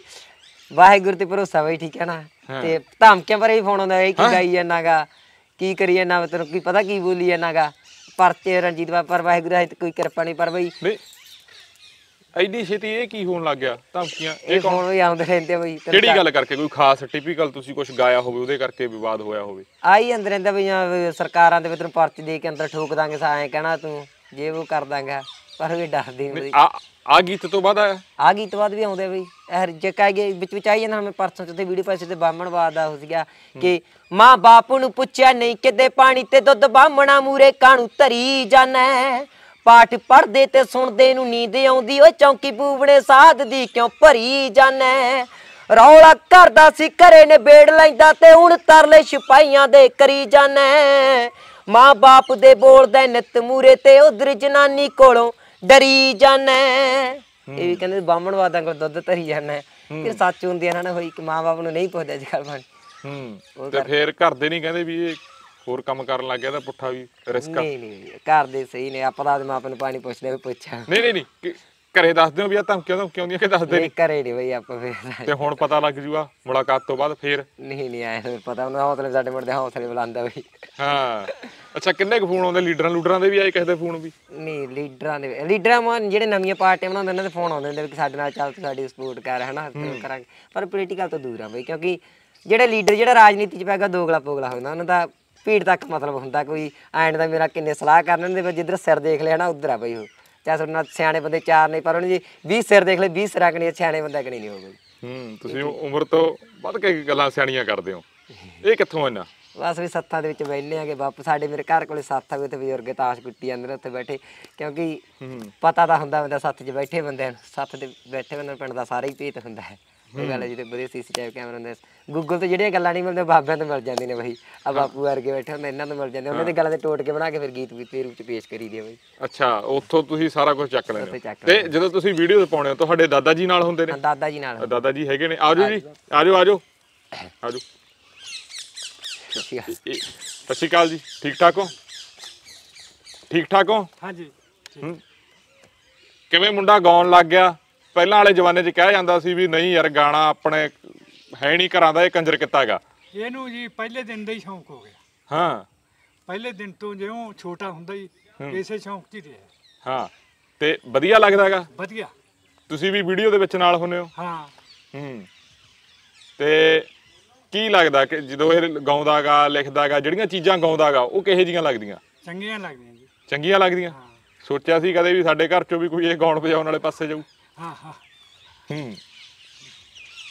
S1: ਵਾਹਿਗੁਰੂ ਤੇ ਭਰੋਸਾ ਬਈ ਠੀਕ ਹੈ ਨਾ ਤੇ ਧਮਕੀਆਂ ਪਰ ਵੀ ਫੋਨ ਆਉਂਦਾ ਹੈ ਕਿ ਗਾਈ ਜਾਣਾਗਾ ਕੀ ਕਰੀ ਜਾਣਾ ਤੈਨੂੰ ਕੀ ਪਤਾ ਕੀ ਬੋਲੀ ਪਰ ਤੇ ਰਣਜੀਤ ਬਾਬਾ ਪਰ ਵਾਹਿਗੁਰੂ ਹੈ ਕੋਈ ਕਿਰਪਾ ਨਹੀਂ ਪਰ ਬਈ
S2: ਐਡੀ ਛੇਤੀ ਇਹ ਕੀ ਹੋਣ ਲੱਗ ਗਿਆ ਧਮਕੀਆਂ ਇਹ ਕੌਣ
S1: ਵੀ ਆਉਂਦੇ ਰਹਿੰਦੇ ਬਈ ਕਿਹੜੀ ਗੱਲ
S2: ਕਰਕੇ ਕੋਈ ਖਾਸ ਟਿਪੀਕਲ ਤੁਸੀਂ ਕੁਝ ਗਾਇਆ ਹੋਵੇ ਉਹਦੇ ਕਰਕੇ ਵਿਵਾਦ ਹੋਇਆ ਹੋਵੇ
S1: ਆਈ ਅੰਦਰ ਰਹਿੰਦਾ ਬਈ ਸਰਕਾਰਾਂ ਦੇ ਵਿੱਚ ਤੈਨੂੰ ਪਰਚੇ ਦੇ ਕੇ ਅੰਦਰ ਠੋਕ ਦਾਂਗੇ ਸਾਂ ਐ ਕਹਿਣਾ ਤੂੰ ਜੇ ਉਹ ਕਰ ਦਾਂਗਾ ਪਰ ਵੀ ਡਰਦੇ ਬਈ ਆ ਗੀਤ ਤੋਂ ਬਾਅਦ ਆਇਆ ਆ ਗੀਤ ਤੋਂ ਬਾਅਦ ਵੀ ਆਉਂਦੇ ਬਈ ਇਹ ਜੇ ਕਹਿ ਗਏ ਵਿੱਚ ਵਿੱਚ ਆਈ ਜਾਂਦਾ ਮੈਂ ਪਰਸੋਂ ਤੇ ਵੀਡੀਓ ਪਾਸੇ ਤੇ ਬਾਹਮਣ ਵਾਦਾ ਹੋ ਗਿਆ ਕਿ ਮਾਂ ਬਾਪ ਨੂੰ ਪੁੱਛਿਆ ਨਹੀਂ ਕਿਤੇ ਪਾਣੀ ਤੇ ਦੁੱਧ ਬਾਹਮਣਾ ਮੂਰੇ ਕਾਣੂ ਧਰੀ ਜਾਣਾ ਪਾਠ ਪੜਦੇ ਤੇ ਸੁਣਦੇ ਨੂੰ ਨੀਂਦ ਆਉਂਦੀ ਓ ਚੌਂਕੀ ਬੂਬਣੇ ਸਾਧ ਦੀ ਕਿਉਂ ਭਰੀ ਜਾਣਾ ਰੌਲਾ ਕਰਦਾ ਸੀ ਘਰੇ ਨੇ ਬੇੜ ਲੈਂਦਾ ਤੇ ਹੁਣ ਤਰਲੇ ਸਿਪਾਈਆਂ ਦੇ ਕਰੀ ਜਾਣਾ ਮਾਂ ਬਾਪ ਦੇ ਬੋਲਦੇ ਨਿਤ ਮੂਰੇ ਤੇ ਉਧਰ ਜਨਾਨੀ ਕੋਲੋਂ ਡਰੀ ਜਾਣਾ ਇਹ ਵੀ ਕਹਿੰਦੇ ਬਾਹਮਣ ਵਾਦਾਂ ਕੋ ਦੁੱਧ ਧਰੀ ਜਾਣਾ ਫਿਰ ਸੱਚ ਹੁੰਦੀ ਇਹਨਾਂ ਨੇ ਹੋਈ ਕਿ ਮਾਂ-ਬਾਪ ਨੂੰ ਨਹੀਂ ਪੁੱਛਦੇ ਅੱਜ ਕੱਲ ਬਣ
S2: ਹੂੰ ਤੇ ਫੇਰ ਘਰ ਦੇ ਨਹੀਂ ਕਹਿੰਦੇ ਵੀ ਇਹ ਹੋਰ ਕੰਮ ਕਰਨ ਲੱਗ ਗਿਆ ਤਾਂ ਪੁੱਠਾ ਵੀ ਰਿਸਕ ਨਹੀਂ
S1: ਨਹੀਂ ਘਰ ਦੇ ਸਹੀ ਨੇ ਆਪਾਂ ਦਾ ਮਾਂ ਨੂੰ ਪਾਣੀ ਪੁੱਛਦੇ ਵੀ ਪੁੱਛਾ
S2: ਨਹੀਂ ਨਹੀਂ ਨਹੀਂ ਘਰੇ ਦੱਸਦੇ ਹੋ ਵੀ ਆ ਧਮਕੀਆਂ
S1: ਧਮਕੀਆਂ ਆਉਂਦੀਆਂ ਕਿ ਦੱਸਦੇ ਨਹੀਂ ਘਰੇ
S2: ਨਹੀਂ ਬਈ ਆਪਾਂ ਫੇਰ ਤੇ ਹੁਣ ਪਤਾ ਲੱਗ ਜੂਗਾ ਮੁਲਾਕਾਤ ਤੋਂ ਬਾਅਦ ਫੇਰ ਨਹੀਂ ਨਹੀਂ ਆਇਆ ਫੇਰ
S1: ਪਤਾ ਉਹਨਾਂ ਹੌਸਲੇ ਸਾਡੇ ਮੁੰਡੇ ਹੌਸਲੇ ਬੁਲਾਉਂਦਾ ਬਈ ਹਾਂ ਅੱਛਾ ਕਿੰਨੇ ਕੁ ਫੋਨ ਆਉਂਦੇ
S2: ਲੀਡਰਾਂ ਲੂਡਰਾਂ ਦੇ ਵੀ ਆਏ ਕਿਸੇ ਦੇ ਫੋਨ ਵੀ
S1: ਨਹੀਂ ਲੀਡਰਾਂ ਦੇ ਲੀਡਰਾਂ ਮਾ ਜਿਹੜੇ ਨਵੀਆਂ ਪਾਰਟੀਆਂ ਬਣਾਉਂਦੇ ਉਹਨਾਂ ਦੇ ਫੋਨ ਆਉਂਦੇ ਹੁੰਦੇ ਕਿ ਸਾਡੇ ਨਾਲ ਚੱਲ ਸਾਡੀ ਸਪੋਰਟ ਕਰ ਹਨਾ ਤੂੰ ਕਰਾਂਗੇ ਪਰ ਪੋਲੀਟੀਕਲ ਤੋਂ ਦੂਰ ਆ ਬਈ ਕਿਉਂਕਿ ਜਿਹੜੇ ਲੀਡਰ ਜਿਹੜਾ ਰਾਜਨੀਤੀ 'ਚ ਪੈਗਾ ਦੋਗਲਾ ਪੋਗਲਾ ਹੁੰਦਾ ਉਹਨਾਂ ਦਾ ਪੀੜ ਤੱਕ ਮਤਲਬ ਹੁੰਦਾ ਕੋਈ ਐਂਡ ਦਾ ਮੇਰਾ ਕਿੰਨੇ ਸਲਾਹ ਕਰਨ ਦੇ ਜਿੱਧਰ ਸਿਰ ਦੇਖ ਲਿਆ ਨਾ ਉਧਰ ਆ ਬਈ ਉਹ ਚਾਹ ਤੁਹਾਡੇ ਨਾਲ ਸਿਆਣੇ ਬੰਦੇ ਚਾਰ ਨਹੀਂ ਪਰ ਉਹਨਾਂ ਜੀ 20 ਸਿਰ ਦੇਖ ਲੈ 20 ਸਿਰਾਂ ਕਣੀ ਸਿਆਣੇ ਬੰਦਾ ਕਣੀ ਨਹੀਂ ਹੋਊਗਾ
S2: ਹੂੰ ਤੁਸੀਂ ਉਮਰ ਤੋਂ ਵੱਧ ਕੇ ਗੱਲਾਂ ਸਿਆਣੀਆਂ ਕਰਦੇ ਹੋ ਇਹ ਕਿੱਥੋਂ ਇਹਨਾਂ
S1: ਬਸ ਵੀ ਸੱਤਾਂ ਦੇ ਵਿੱਚ ਬੈਠਨੇ ਆਗੇ ਵਾਪਸ ਸਾਡੇ ਮੇਰੇ ਘਰ ਕੋਲੇ ਸੱਤ ਆ ਵੀ ਉੱਥੇ ਬਜ਼ੁਰਗ ਤਾਸ਼ ਕੁੱਟੀ ਜਾਂਦੇ ਨੇ ਉੱਥੇ ਬੈਠੇ ਕਿਉਂਕਿ ਪਤਾ ਤਾਂ ਹੁੰਦਾ ਬੰਦਾ ਸੱਤ 'ਚ ਬੈਠੇ ਬੰਦਿਆਂ ਨੂੰ ਸੱਤ ਦੇ ਬੈਠੇ ਬੰਦਿਆਂ ਨੂੰ ਪਿੰਡ ਦਾ ਸਾਰਾ ਹੀ ਭੇਤ ਹੁੰਦਾ ਹੈ ਇਹ ਗੱਲ ਜਿਹੜੇ ਬੜੇ ਵਧੀਆ ਸੀਸੀ ਟਾਈਪ ਕੈਮਰਾ ਹੁੰਦਾ ਗੂਗਲ ਤੇ ਜਿਹੜੀਆਂ ਗੱਲਾਂ ਨਹੀਂ ਮਿਲਦੀਆਂ ਬਾਬਿਆਂ ਤੋਂ ਮਿਲ ਜਾਂਦੀਆਂ ਨੇ ਬਈ ਆ ਬਾਪੂ ਵਰਗੇ ਬੈਠੇ ਹੁੰਦੇ ਇਹਨਾਂ ਤੋਂ ਮਿਲ ਜਾਂਦੇ ਉਹਨਾਂ ਦੇ ਗੱਲਾਂ ਦੇ ਟੋਟ ਕੇ ਬਣਾ ਕੇ ਫਿਰ
S2: ਗੀਤ ਵੀ ਤੇ ਰੂਪ ਚ ਪੇਸ਼ ਕਰੀ ਦੇ ਬਈ ਅੱਛਾ ਉੱਥੋਂ ਤੁਸੀਂ ਸਾਰਾ ਕੁਝ ਚੱਕ ਲੈਂਦੇ ਤੇ ਜਦੋਂ ਤੁਸੀਂ ਤੇ ਪਾਉਣੇ ਹੋ ਤੁਹਾਡੇ ਦਾਦਾ ਜੀ ਨਾਲ ਹੁੰਦੇ ਨੇ ਦਾਦਾ ਜੀ ਨਾਲ ਦਾਦਾ ਜੀ ਹੈਗੇ ਨੇ ਆਜੋ ਜੀ ਆਜੋ ਆਜੋ ਆਜੋ ਸਤਿ ਸ਼੍ਰੀ ਅਕਾਲ ਜੀ ਠੀਕ ਠਾਕ ਹੋ ਠੀਕ ਠਾਕ ਹੋ ਹਾਂਜੀ ਕਿਵੇਂ ਮੁੰਡਾ ਗਾਉਣ ਲੱਗ ਗਿਆ ਪਹਿਲਾਂ ਵਾਲੇ ਜਵਾਨੇ 'ਚ ਕਿਹਾ ਜਾਂਦਾ ਸੀ ਵੀ ਨਹੀਂ ਯਾਰ ਗਾਣਾ ਆਪਣੇ ਹੈ ਨਹੀਂ ਘਰਾਂ ਦਾ ਇਹ ਕੰਜਰ ਕੀਤਾਗਾ ਇਹਨੂੰ ਜੀ ਪਹਿਲੇ ਦਿਨ ਦਾ ਹੀ ਸ਼ੌਂਕ ਹੋ ਗਿਆ ਹਾਂ ਪਹਿਲੇ ਦਿਨ ਤੋਂ ਜਿਉਂ ਛੋਟਾ ਹੁੰਦਾ ਹੀ ਇਸੇ ਸ਼ੌਂਕ 'ਚ ਹੀ ਰਿਹਾ ਹਾਂ ਤੇ ਵਧੀਆ ਲੱਗਦਾਗਾ ਵਧੀਆ ਤੁਸੀਂ ਵੀ ਵੀਡੀਓ ਦੇ ਵਿੱਚ ਨਾਲ ਹੁੰਨੇ ਹੋ ਹਾਂ ਹੂੰ ਤੇ ਕੀ ਲੱਗਦਾ ਕਿ ਜਦੋਂ ਇਹ ਗਾਉਂਦਾਗਾ ਲਿਖਦਾਗਾ ਜਿਹੜੀਆਂ ਚੀਜ਼ਾਂ ਗਾਉਂਦਾਗਾ ਉਹ ਕਿਹੋ ਜੀਆਂ ਲੱਗਦੀਆਂ ਚੰਗੀਆਂ ਲੱਗਦੀਆਂ ਜੀ ਚੰਗੀਆਂ ਲੱਗਦੀਆਂ ਸੋਚਿਆ ਸੀ ਕਦੇ ਵੀ ਸਾਡੇ ਘਰ ਚੋਂ ਵੀ ਕੋਈ ਇਹ ਗਾਉਣ ਵਜਾਉਣ ਵਾਲੇ ਪਾਸੇ ਜਾਊ ਹਾਂ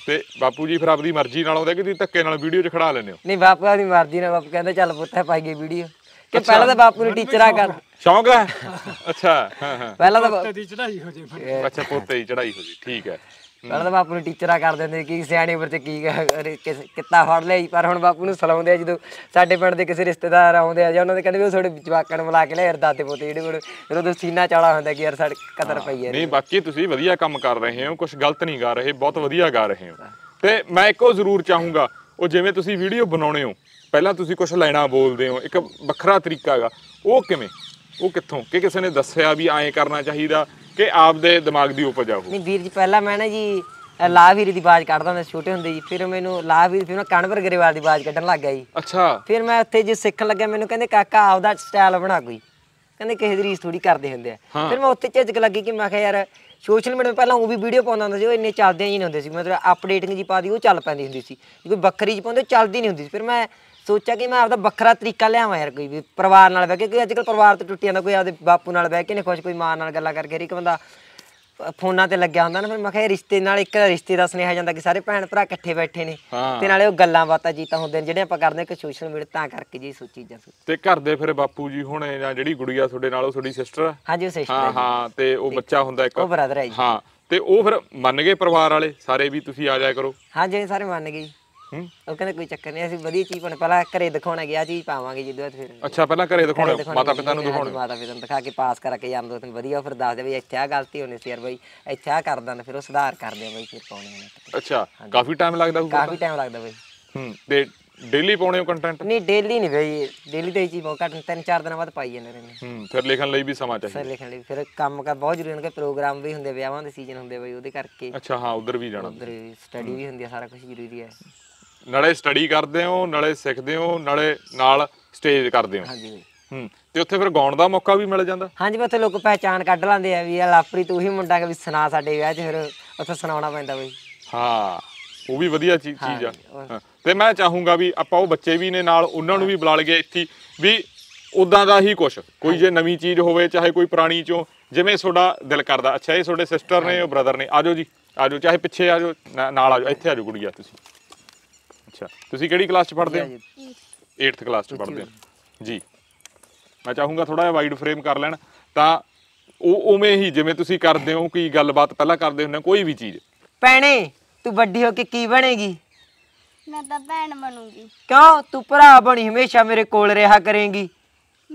S2: ਤੇ ਬਾਪੂ ਜੀ ਫਿਰ ਆਪਦੀ ਮਰਜ਼ੀ ਨਾਲ ਆਉਂਦੇ ਕਿ ਤੁਸੀਂ ਧੱਕੇ ਨਾਲ ਵੀਡੀਓ 'ਚ ਖੜਾ ਲੈਨੇ ਹੋ
S1: ਨਹੀਂ ਬਾਪੂ ਆਪਦੀ ਮਰਜ਼ੀ ਨਾਲ ਬਾਪੂ ਕਹਿੰਦਾ ਚੱਲ ਪੁੱਤ ਹੈ ਪਾਈਏ ਵੀਡੀਓ ਕਿ ਪਹਿਲਾਂ ਤਾਂ ਬਾਪੂ ਨੇ ਟੀਚਰਾਂ ਕਰ
S2: ਸ਼ੌਂਕ ਹੈ ਅੱਛਾ ਹਾਂ ਹਾਂ ਪਹਿਲਾਂ ਤਾਂ ਪੁੱਤ ਦੀ ਚੜਾਈ ਹੋ ਜੇ ਅੱਛਾ ਪੁੱਤ ਦੀ ਚੜਾਈ ਹੋ ਜੇ ਠੀਕ ਹੈ ਪਹਿਲਾਂ ਤਾਂ
S1: ਬਾਪੂ ਨੂੰ ਟੀਚਰਾਂ ਕਰ ਦਿੰਦੇ ਕਿ ਸਿਆਣੇ ਉਮਰ ਕੀ ਕਿੱਤਾ ਫੜ ਲਿਆ ਪਰ ਹੁਣ ਬਾਪੂ ਨੂੰ ਸਲਾਉਂਦੇ ਆ ਜਦੋਂ ਸਾਡੇ ਪਿੰਡ ਦੇ ਕਿਸੇ ਰਿਸ਼ਤੇਦਾਰ ਆਉਂਦੇ ਆ ਜਾਂ ਉਹਨਾਂ ਦੇ ਕਹਿੰਦੇ ਵੀ ਉਹ ਤੁਹਾਡੇ ਜਵਾਕਾਂ ਨੂੰ ਮਲਾ ਕੇ ਲੈ ਯਾਰ ਦਾਦੇ ਪੋਤੇ ਜਿਹੜੇ ਕੋਲ ਫਿਰ ਉਹਦੇ ਸੀਨਾ ਚਾਲਾ ਹੁੰਦਾ ਕਿ ਯਾਰ ਸਾਡੇ ਕਦਰ ਪਈ ਹੈ ਨਹੀਂ
S2: ਬਾਕੀ ਤੁਸੀਂ ਵਧੀਆ ਕੰਮ ਕਰ ਰਹੇ ਹੋ ਕੁਝ ਗਲਤ ਨਹੀਂ ਗਾ ਰਹੇ ਬਹੁਤ ਵਧੀਆ ਗਾ ਰਹੇ ਹੋ ਤੇ ਮੈਂ ਇੱਕੋ ਜ਼ਰੂਰ ਚਾਹੂੰਗਾ ਉਹ ਜਿਵੇਂ ਤੁਸੀਂ ਵੀਡੀਓ ਬਣਾਉਣੇ ਹੋ ਪਹਿਲਾਂ ਤੁਸੀਂ ਕੁਝ ਲੈਣਾ ਬੋਲਦੇ ਹੋ ਇੱਕ ਵੱਖਰਾ ਤਰੀਕਾ ਹੈਗਾ ਉਹ ਕਿਵੇਂ ਉਹ ਕਿੱਥੋਂ ਕਿ ਕਿਸੇ ਨੇ ਦੱਸਿਆ ਵੀ ਐਂ ਕਰਨਾ ਚਾਹੀਦਾ ਕਿ ਆਪਦੇ ਦਿਮਾਗ ਦੀ ਉਪਜ ਆ ਨਹੀਂ
S1: ਵੀਰ ਜੀ ਪਹਿਲਾਂ ਮੈਂ ਨਾ ਜੀ ਲਾਹਵੀਰ ਦੀ ਬਾਜ ਕੱਢਦਾ ਹੁੰਦਾ ਛੋਟੇ ਹੁੰਦੇ ਜੀ ਫਿਰ ਮੈਨੂੰ ਲਾਹਵੀਰ ਫਿਰ ਨਾ ਕਣਵਰ ਗਰੇਵਾਲ ਦੀ ਬਾਜ ਕੱਢਣ ਲੱਗ ਗਿਆ ਜੀ ਅੱਛਾ ਫਿਰ ਮੈਂ ਉੱਥੇ ਜੀ ਸਿੱਖਣ ਲੱਗਿਆ ਮੈਨੂੰ ਕਹਿੰਦੇ ਕਾਕਾ ਆਪਦਾ ਸਟਾਈਲ ਬਣਾ ਕੋਈ ਕਹਿੰਦੇ ਕਿਸੇ ਦੀ ਰੀਸ ਥੋੜੀ ਕਰਦੇ ਹੁੰਦੇ ਆ ਫਿਰ ਮੈਂ ਉੱਥੇ ਝਿਜਕ ਲੱਗੀ ਕਿ ਮੈਂ ਕਿਹਾ ਯਾਰ ਸੋਸ਼ਲ ਮੀਡੀਆ ਪਹਿਲਾਂ ਉਹ ਵੀ ਵੀਡੀਓ ਪਾਉਂਦਾ ਹੁੰਦਾ ਸੀ ਉਹ ਇੰਨੇ ਚੱਲਦੇ ਹੀ ਨਹੀਂ ਹੁੰਦੇ ਸੀ ਮਤਲਬ ਅਪਡੇਟਿੰਗ ਜੀ ਪਾਦੀ ਉਹ ਚੱਲ ਪੈਂਦੀ ਹੁੰਦੀ ਸੀ ਕੋਈ ਬੱਕਰੀ ਜੀ ਪਾਉਂਦੇ ਚੱਲਦੀ ਨਹੀਂ ਹੁੰਦੀ ਸੀ ਫਿਰ ਮੈਂ ਸੋਚਿਆ ਕਿ ਮੈਂ ਆਪਦਾ ਵੱਖਰਾ ਤਰੀਕਾ ਲਿਆਵਾਂ ਯਾਰ ਕੋਈ ਵੀ ਪਰਿਵਾਰ ਨਾਲ ਬਹਿ ਕੇ ਕਿ ਅੱਜ ਕੱਲ ਪਰਿਵਾਰ ਤੇ ਟੁੱਟੀ ਜਾਂਦਾ ਕੋਈ ਆਪਦੇ ਬਾਪੂ ਨਾਲ ਬਹਿ ਕੇ ਨਹੀਂ ਖੁਸ਼ ਕੋਈ ਮਾਂ ਨਾਲ ਗੱਲਾਂ ਕਰਕੇ ਰਿਕ ਬੰਦਾ ਫੋਨਾਂ ਤੇ ਲੱਗਿਆ ਹੁੰਦਾ ਨਾ ਫਿਰ ਮੈਂ ਕਿਹਾ ਰਿਸ਼ਤੇ ਨਾਲ ਇੱਕ ਰਿਸ਼ਤੇ ਦਾ ਸੁਨੇਹਾ ਜਾਂਦਾ ਕਿ ਸਾਰੇ ਭੈਣ ਭਰਾ ਇਕੱਠੇ ਬੈਠੇ ਨੇ ਤੇ ਨਾਲੇ ਉਹ ਗੱਲਾਂ ਬਾਤਾਂ ਜੀਤਾ ਹੁੰਦੇ ਨੇ ਜਿਹੜੇ ਆਪਾਂ ਕਰਦੇ ਕਿ ਸੋਸ਼ਲ ਮੀਡੀਆ ਤਾਂ ਕਰਕੇ ਜੀ ਸੋ ਚੀਜ਼ਾਂ ਸੋ
S2: ਤੇ ਘਰ ਦੇ ਫਿਰ ਬਾਪੂ ਜੀ ਹੁਣੇ ਜਾਂ ਜਿਹੜੀ ਗੁੜੀਆ ਤੁਹਾਡੇ ਨਾਲ ਉਹ ਤੁਹਾਡੀ ਸਿਸਟਰ ਹਾਂਜੀ ਉਹ ਸਿਸਟਰ ਹਾਂ ਹਾਂ ਤੇ ਉਹ ਬੱਚਾ ਹੁੰਦਾ ਇੱਕ ਉਹ ਬ੍ਰਦਰ ਹੈ ਜੀ ਹਾਂ ਤੇ ਉਹ ਫਿਰ ਮੰਨ ਗਏ ਪਰਿਵਾਰ ਵਾਲੇ ਸਾਰੇ ਵੀ ਤੁਸੀਂ ਆ ਜਾਇਆ ਕਰੋ
S1: ਹਾਂਜੀ ਸਾਰੇ ਮੰਨ ਗਏ ਜੀ ਉਹ ਕਹਿੰਦੇ ਕੋਈ ਚੱਕਰ ਨਹੀਂ ਅਸੀਂ ਵਧੀਆ ਚੀਜ਼ ਬਣ ਪਹਿਲਾਂ ਘਰੇ ਦਿਖਾਉਣਾ ਗਿਆ ਚੀਜ਼ ਪਾਵਾਂਗੇ ਜਿੱਦੋਂ ਫਿਰ
S2: ਅੱਛਾ ਪਹਿਲਾਂ ਘਰੇ ਦਿਖਾਉਣਾ ਮਾਤਾ ਪਿਤਾ ਨੂੰ ਦਿਖਾਉਣਾ ਮਾਤਾ
S1: ਪਿਤਾ ਨੂੰ ਦਿਖਾ ਕੇ ਪਾਸ ਕਰਕੇ ਯਾਰ ਦੋ ਤਿੰਨ ਵਧੀਆ ਫਿਰ ਦੱਸ ਦੇ ਵੀ ਇੱਥੇ ਆ ਗਲਤੀ ਹੋਣੀ ਸੀ ਯਾਰ ਬਈ ਇੱਥੇ ਆ ਕਰਦਾਂ ਫਿਰ ਉਹ ਸੁਧਾਰ ਕਰਦੇ ਬਈ ਫਿਰ ਪਾਉਣੇ
S2: ਅੱਛਾ ਕਾਫੀ ਟਾਈਮ ਲੱਗਦਾ ਹੋਊਗਾ ਕਾਫੀ ਟਾਈਮ ਲੱਗਦਾ ਬਈ ਹੂੰ ਤੇ ਡੇਲੀ ਪਾਉਣੇ ਹੋ ਕੰਟੈਂਟ
S1: ਨਹੀਂ ਡੇਲੀ ਨਹੀਂ ਬਈ ਡੇਲੀ ਤੇ ਚੀਜ਼ ਬਹੁਤ ਤਿੰਨ ਚਾਰ ਦਿਨਾਂ ਬਾਅਦ ਪਾਈ ਜਾਂਦੇ ਨੇ
S2: ਹੂੰ ਫਿਰ ਲਿਖਣ ਲਈ ਵੀ ਸਮਾਂ ਚਾਹੀਦਾ ਫਿਰ ਲਿਖਣ
S1: ਲਈ ਫਿਰ ਕੰਮ ਕਰ ਬਹੁਤ ਜ਼ਰੂਰੀ ਨੇ ਪ੍ਰੋਗਰਾਮ ਵੀ ਹੁੰਦੇ ਵਿਆਹਾਂ ਦੇ ਸੀਜ਼ਨ ਹੁੰਦੇ ਬਈ ਉਹਦੇ ਕਰਕੇ ਅੱਛਾ
S2: ਹਾਂ ਉਧਰ ਵੀ ਜਾਣਾ ਉਧਰ ਸਟੱਡੀ ਵੀ
S1: ਹੁੰਦੀ ਆ ਸਾਰਾ ਕੁਝ ਜ਼ਰੂਰੀ ਹੈ
S2: ਨਾਲੇ ਸਟੱਡੀ ਕਰਦੇ ਹੋ ਨਾਲੇ ਸਿੱਖਦੇ ਹੋ ਨਾਲੇ ਨਾਲ ਸਟੇਜ ਕਰਦੇ ਹੋ ਹਾਂਜੀ ਹੂੰ ਤੇ ਉੱਥੇ ਫਿਰ ਗਾਉਣ ਦਾ ਮੌਕਾ ਵੀ ਮਿਲ ਜਾਂਦਾ
S1: ਹਾਂਜੀ ਉੱਥੇ ਲੋਕ ਪਹਿਚਾਨ ਕੱਢ ਲਾਂਦੇ ਆ ਵੀ ਆ ਲਾਪਰੀ ਤੂੰ ਹੀ ਮੁੰਡਾ ਕਿ ਵੀ ਸੁਣਾ ਸਾਡੇ ਵਿਆਹ 'ਚ ਫਿਰ ਉੱਥੇ ਸੁਣਾਉਣਾ ਪੈਂਦਾ ਬਈ
S2: ਹਾਂ ਉਹ ਵੀ ਵਧੀਆ ਚੀਜ਼ ਚੀਜ਼ ਆ ਤੇ ਮੈਂ ਚਾਹੂੰਗਾ ਵੀ ਆਪਾਂ ਉਹ ਬੱਚੇ ਵੀ ਨੇ ਨਾਲ ਉਹਨਾਂ ਨੂੰ ਵੀ ਬੁਲਾ ਲਈਏ ਇੱਥੇ ਵੀ ਉਦਾਂ ਦਾ ਹੀ ਕੁਝ ਕੋਈ ਜੇ ਨਵੀਂ ਚੀਜ਼ ਹੋਵੇ ਚਾਹੇ ਕੋਈ ਪੁਰਾਣੀ ਚੋਂ ਜਿਵੇਂ ਤੁਹਾਡਾ ਦਿਲ ਕਰਦਾ ਅੱਛਾ ਇਹ ਤੁਹਾਡੇ ਸਿਸਟਰ ਨੇ ਉਹ ਬ੍ਰਦਰ ਨੇ ਆਜੋ ਜੀ ਆਜੋ ਚਾਹੇ ਪਿੱਛੇ ਆਜੋ ਨਾਲ ਆਜੋ ਇੱਥੇ ਆਜੋ ਗੁੜੀਆ ਤੁਸੀਂ ਅੱਛਾ ਤੁਸੀਂ ਕਿਹੜੀ ਕਲਾਸ 'ਚ ਪੜ੍ਹਦੇ ਹੋ 8th ਕਲਾਸ 'ਚ ਪੜ੍ਹਦੇ ਹੋ ਜੀ ਮੈਂ ਚਾਹੂੰਗਾ ਥੋੜਾ ਜਿਹਾ ਵਾਈਡ ਫਰੇਮ ਕਰ ਲੈਣ ਤਾਂ ਉਹ ਉਵੇਂ ਹੀ ਜਿਵੇਂ ਤੁਸੀਂ ਕਰਦੇ ਹੋ ਕੀ ਗੱਲਬਾਤ ਪਹਿਲਾਂ ਕਰਦੇ ਹੁੰਦੇ ਕੋਈ ਵੀ ਚੀਜ਼ ਭੈਣੇ ਤੂੰ ਵੱਡੀ ਹੋ ਕੇ ਕੀ ਬਣੇਗੀ ਮੈਂ ਤਾਂ
S1: ਭੈਣ ਬਣੂਗੀ ਕਿਉਂ ਤੂੰ ਭਰਾ ਬਣੀ ਹਮੇਸ਼ਾ ਮੇਰੇ ਕੋਲ ਰਿਹਾ ਕਰੇਂਗੀ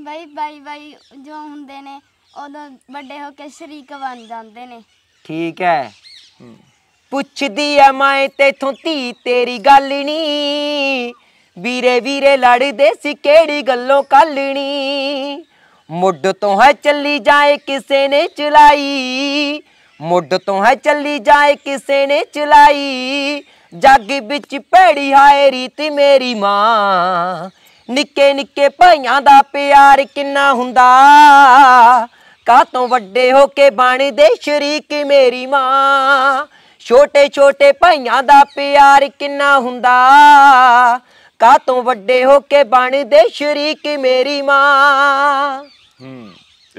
S1: ਬਾਈ ਬਾਈ ਬਾਈ ਜੋ ਹੁੰਦੇ ਨੇ ਉਹਨਾਂ ਵੱਡੇ ਹੋ ਕੇ ਸ਼ਰੀਕ ਬਣ ਜਾਂਦੇ ਨੇ ਠੀਕ ਹੈ ਪੁੱਛਦੀ ਐ ਮੈਂ ਤੇਥੋਂ ਧੀ ਤੇਰੀ ਗੱਲ ਨਹੀਂ ਵੀਰੇ ਵੀਰੇ ਲੜਦੇ ਸੀ ਕਿਹੜੀ ਗੱਲੋਂ ਕੱਲਣੀ ਮੁੱਢ ਤੋਂ ਹੈ ਚੱਲੀ ਜਾਏ ਕਿਸੇ ਨੇ ਚਲਾਈ ਮੁੱਢ ਤੋਂ ਹੈ ਚੱਲੀ ਜਾਏ ਕਿਸੇ ਨੇ ਚਲਾਈ ਜੱਗ ਵਿੱਚ ਪੈੜੀ ਹਾਏ ਰੀਤ ਮੇਰੀ ਮਾਂ ਨਿੱਕੇ ਨਿੱਕੇ ਭਾਈਆਂ ਦਾ ਪਿਆਰ ਕਿੰਨਾ ਹੁੰਦਾ ਤੋਂ ਵੱਡੇ ਹੋ ਕੇ ਬਣਦੇ ਦੇ ਸ਼ਰੀਕ ਮੇਰੀ ਮਾਂ ਛੋਟੇ ਛੋਟੇ ਭਾਈਆਂ ਦਾ ਪਿਆਰ ਕਿੰਨਾ ਹੁੰਦਾ ਕਾ ਤੂੰ ਵੱਡੇ ਹੋ ਕੇ ਬਣਦੇ ਸ਼ਰੀਕ ਮੇਰੀ ਮਾਂ
S2: ਹੂੰ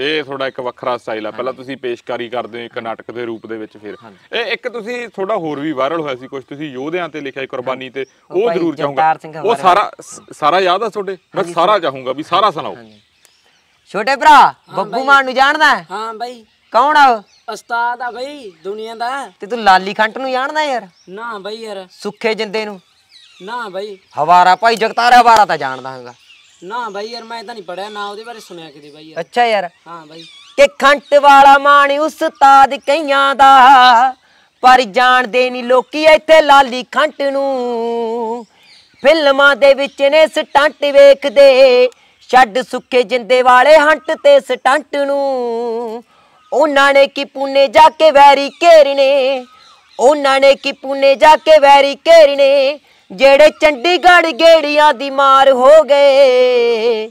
S2: ਇਹ ਥੋੜਾ ਇੱਕ ਵੱਖਰਾ ਸਟਾਈਲ ਆ ਪਹਿਲਾਂ ਤੁਸੀਂ ਪੇਸ਼ਕਾਰੀ ਕਰਦੇ ਹੋ ਇੱਕ ਨਾਟਕ ਦੇ ਰੂਪ ਦੇ ਵਿੱਚ ਫਿਰ ਇਹ ਇੱਕ ਤੁਸੀਂ ਥੋੜਾ ਹੋਰ ਵੀ ਵਾਇਰਲ ਹੋਇਆ ਸੀ ਕੁਝ ਤੁਸੀਂ ਯੋਧਿਆਂ ਤੇ ਲਿਖਿਆ ਕੁਰਬਾਨੀ ਤੇ ਉਹ ਜ਼ਰੂਰ ਚਾਹੂੰਗਾ ਉਹ ਸਾਰਾ ਸਾਰਾ ਯਾਦ ਆ ਤੁਹਾਡੇ ਮੈਂ ਸਾਰਾ ਚਾਹੂੰਗਾ ਵੀ ਸਾਰਾ ਸੁਣਾਓ
S1: ਛੋਟੇ ਭਰਾ ਬੱਬੂ ਮਾਨ ਨੂੰ ਜਾਣਦਾ ਹੈ ਹਾਂ ਬਾਈ ਕੌਣ ਆ ਉਸਤਾਦ ਆ ਬਈ ਦੁਨੀਆ ਦਾ ਤੇ ਤੂੰ ਲਾਲੀ ਖੰਟ ਨੂੰ ਜਾਣਦਾ ਯਾਰ ਨਾ ਬਈ ਯਾਰ ਸੁੱਖੇ ਜਿੰਦੇ ਨੂੰ ਨਾ ਬਈ ਹਵਾਰਾ ਭਾਈ ਜਗਤਾਰ ਹਵਾਰਾ ਤਾਂ ਜਾਣਦਾ ਹਾਂਗਾ ਨਾ ਬਈ ਯਾਰ ਮੈਂ ਤਾਂ ਨਹੀਂ ਪੜਿਆ ਨਾ ਉਹਦੇ ਬਾਰੇ ਸੁਣਿਆ ਕਿਤੇ ਬਈ ਯਾਰ ਅੱਛਾ ਯਾਰ ਹਾਂ ਬਈ ਕਿ ਖੰਟ ਵਾਲਾ ਮਾਣ ਉਸਤਾਦ ਕਈਆਂ ਦਾ ਪਰ ਜਾਣਦੇ ਨਹੀਂ ਲੋਕੀ ਇੱਥੇ ਲਾਲੀ ਖੰਟ ਨੂੰ ਫਿਲਮਾਂ ਦੇ ਵਿੱਚ ਨੇ ਸਟੰਟ ਵੇਖਦੇ ਛੱਡ ਸੁੱਕੇ ਜਿੰਦੇ ਵਾਲੇ ਹੰਟ ਤੇ ਸਟੰਟ ਨੂੰ ਉਹਨਾਂ ਨੇ ਕੀ ਪੂਨੇ ਜਾ ਕੇ ਵੈਰੀ ਘੇਰਨੇ ਉਹਨਾਂ ਨੇ ਕੀ ਪੂਨੇ ਜਾ ਕੇ ਵੈਰੀ ਘੇਰਨੇ ਜਿਹੜੇ ਚੰਡੀਗੜ੍ਹ ਗੇੜੀਆਂ ਦੀ ਮਾਰ ਹੋ ਗਏ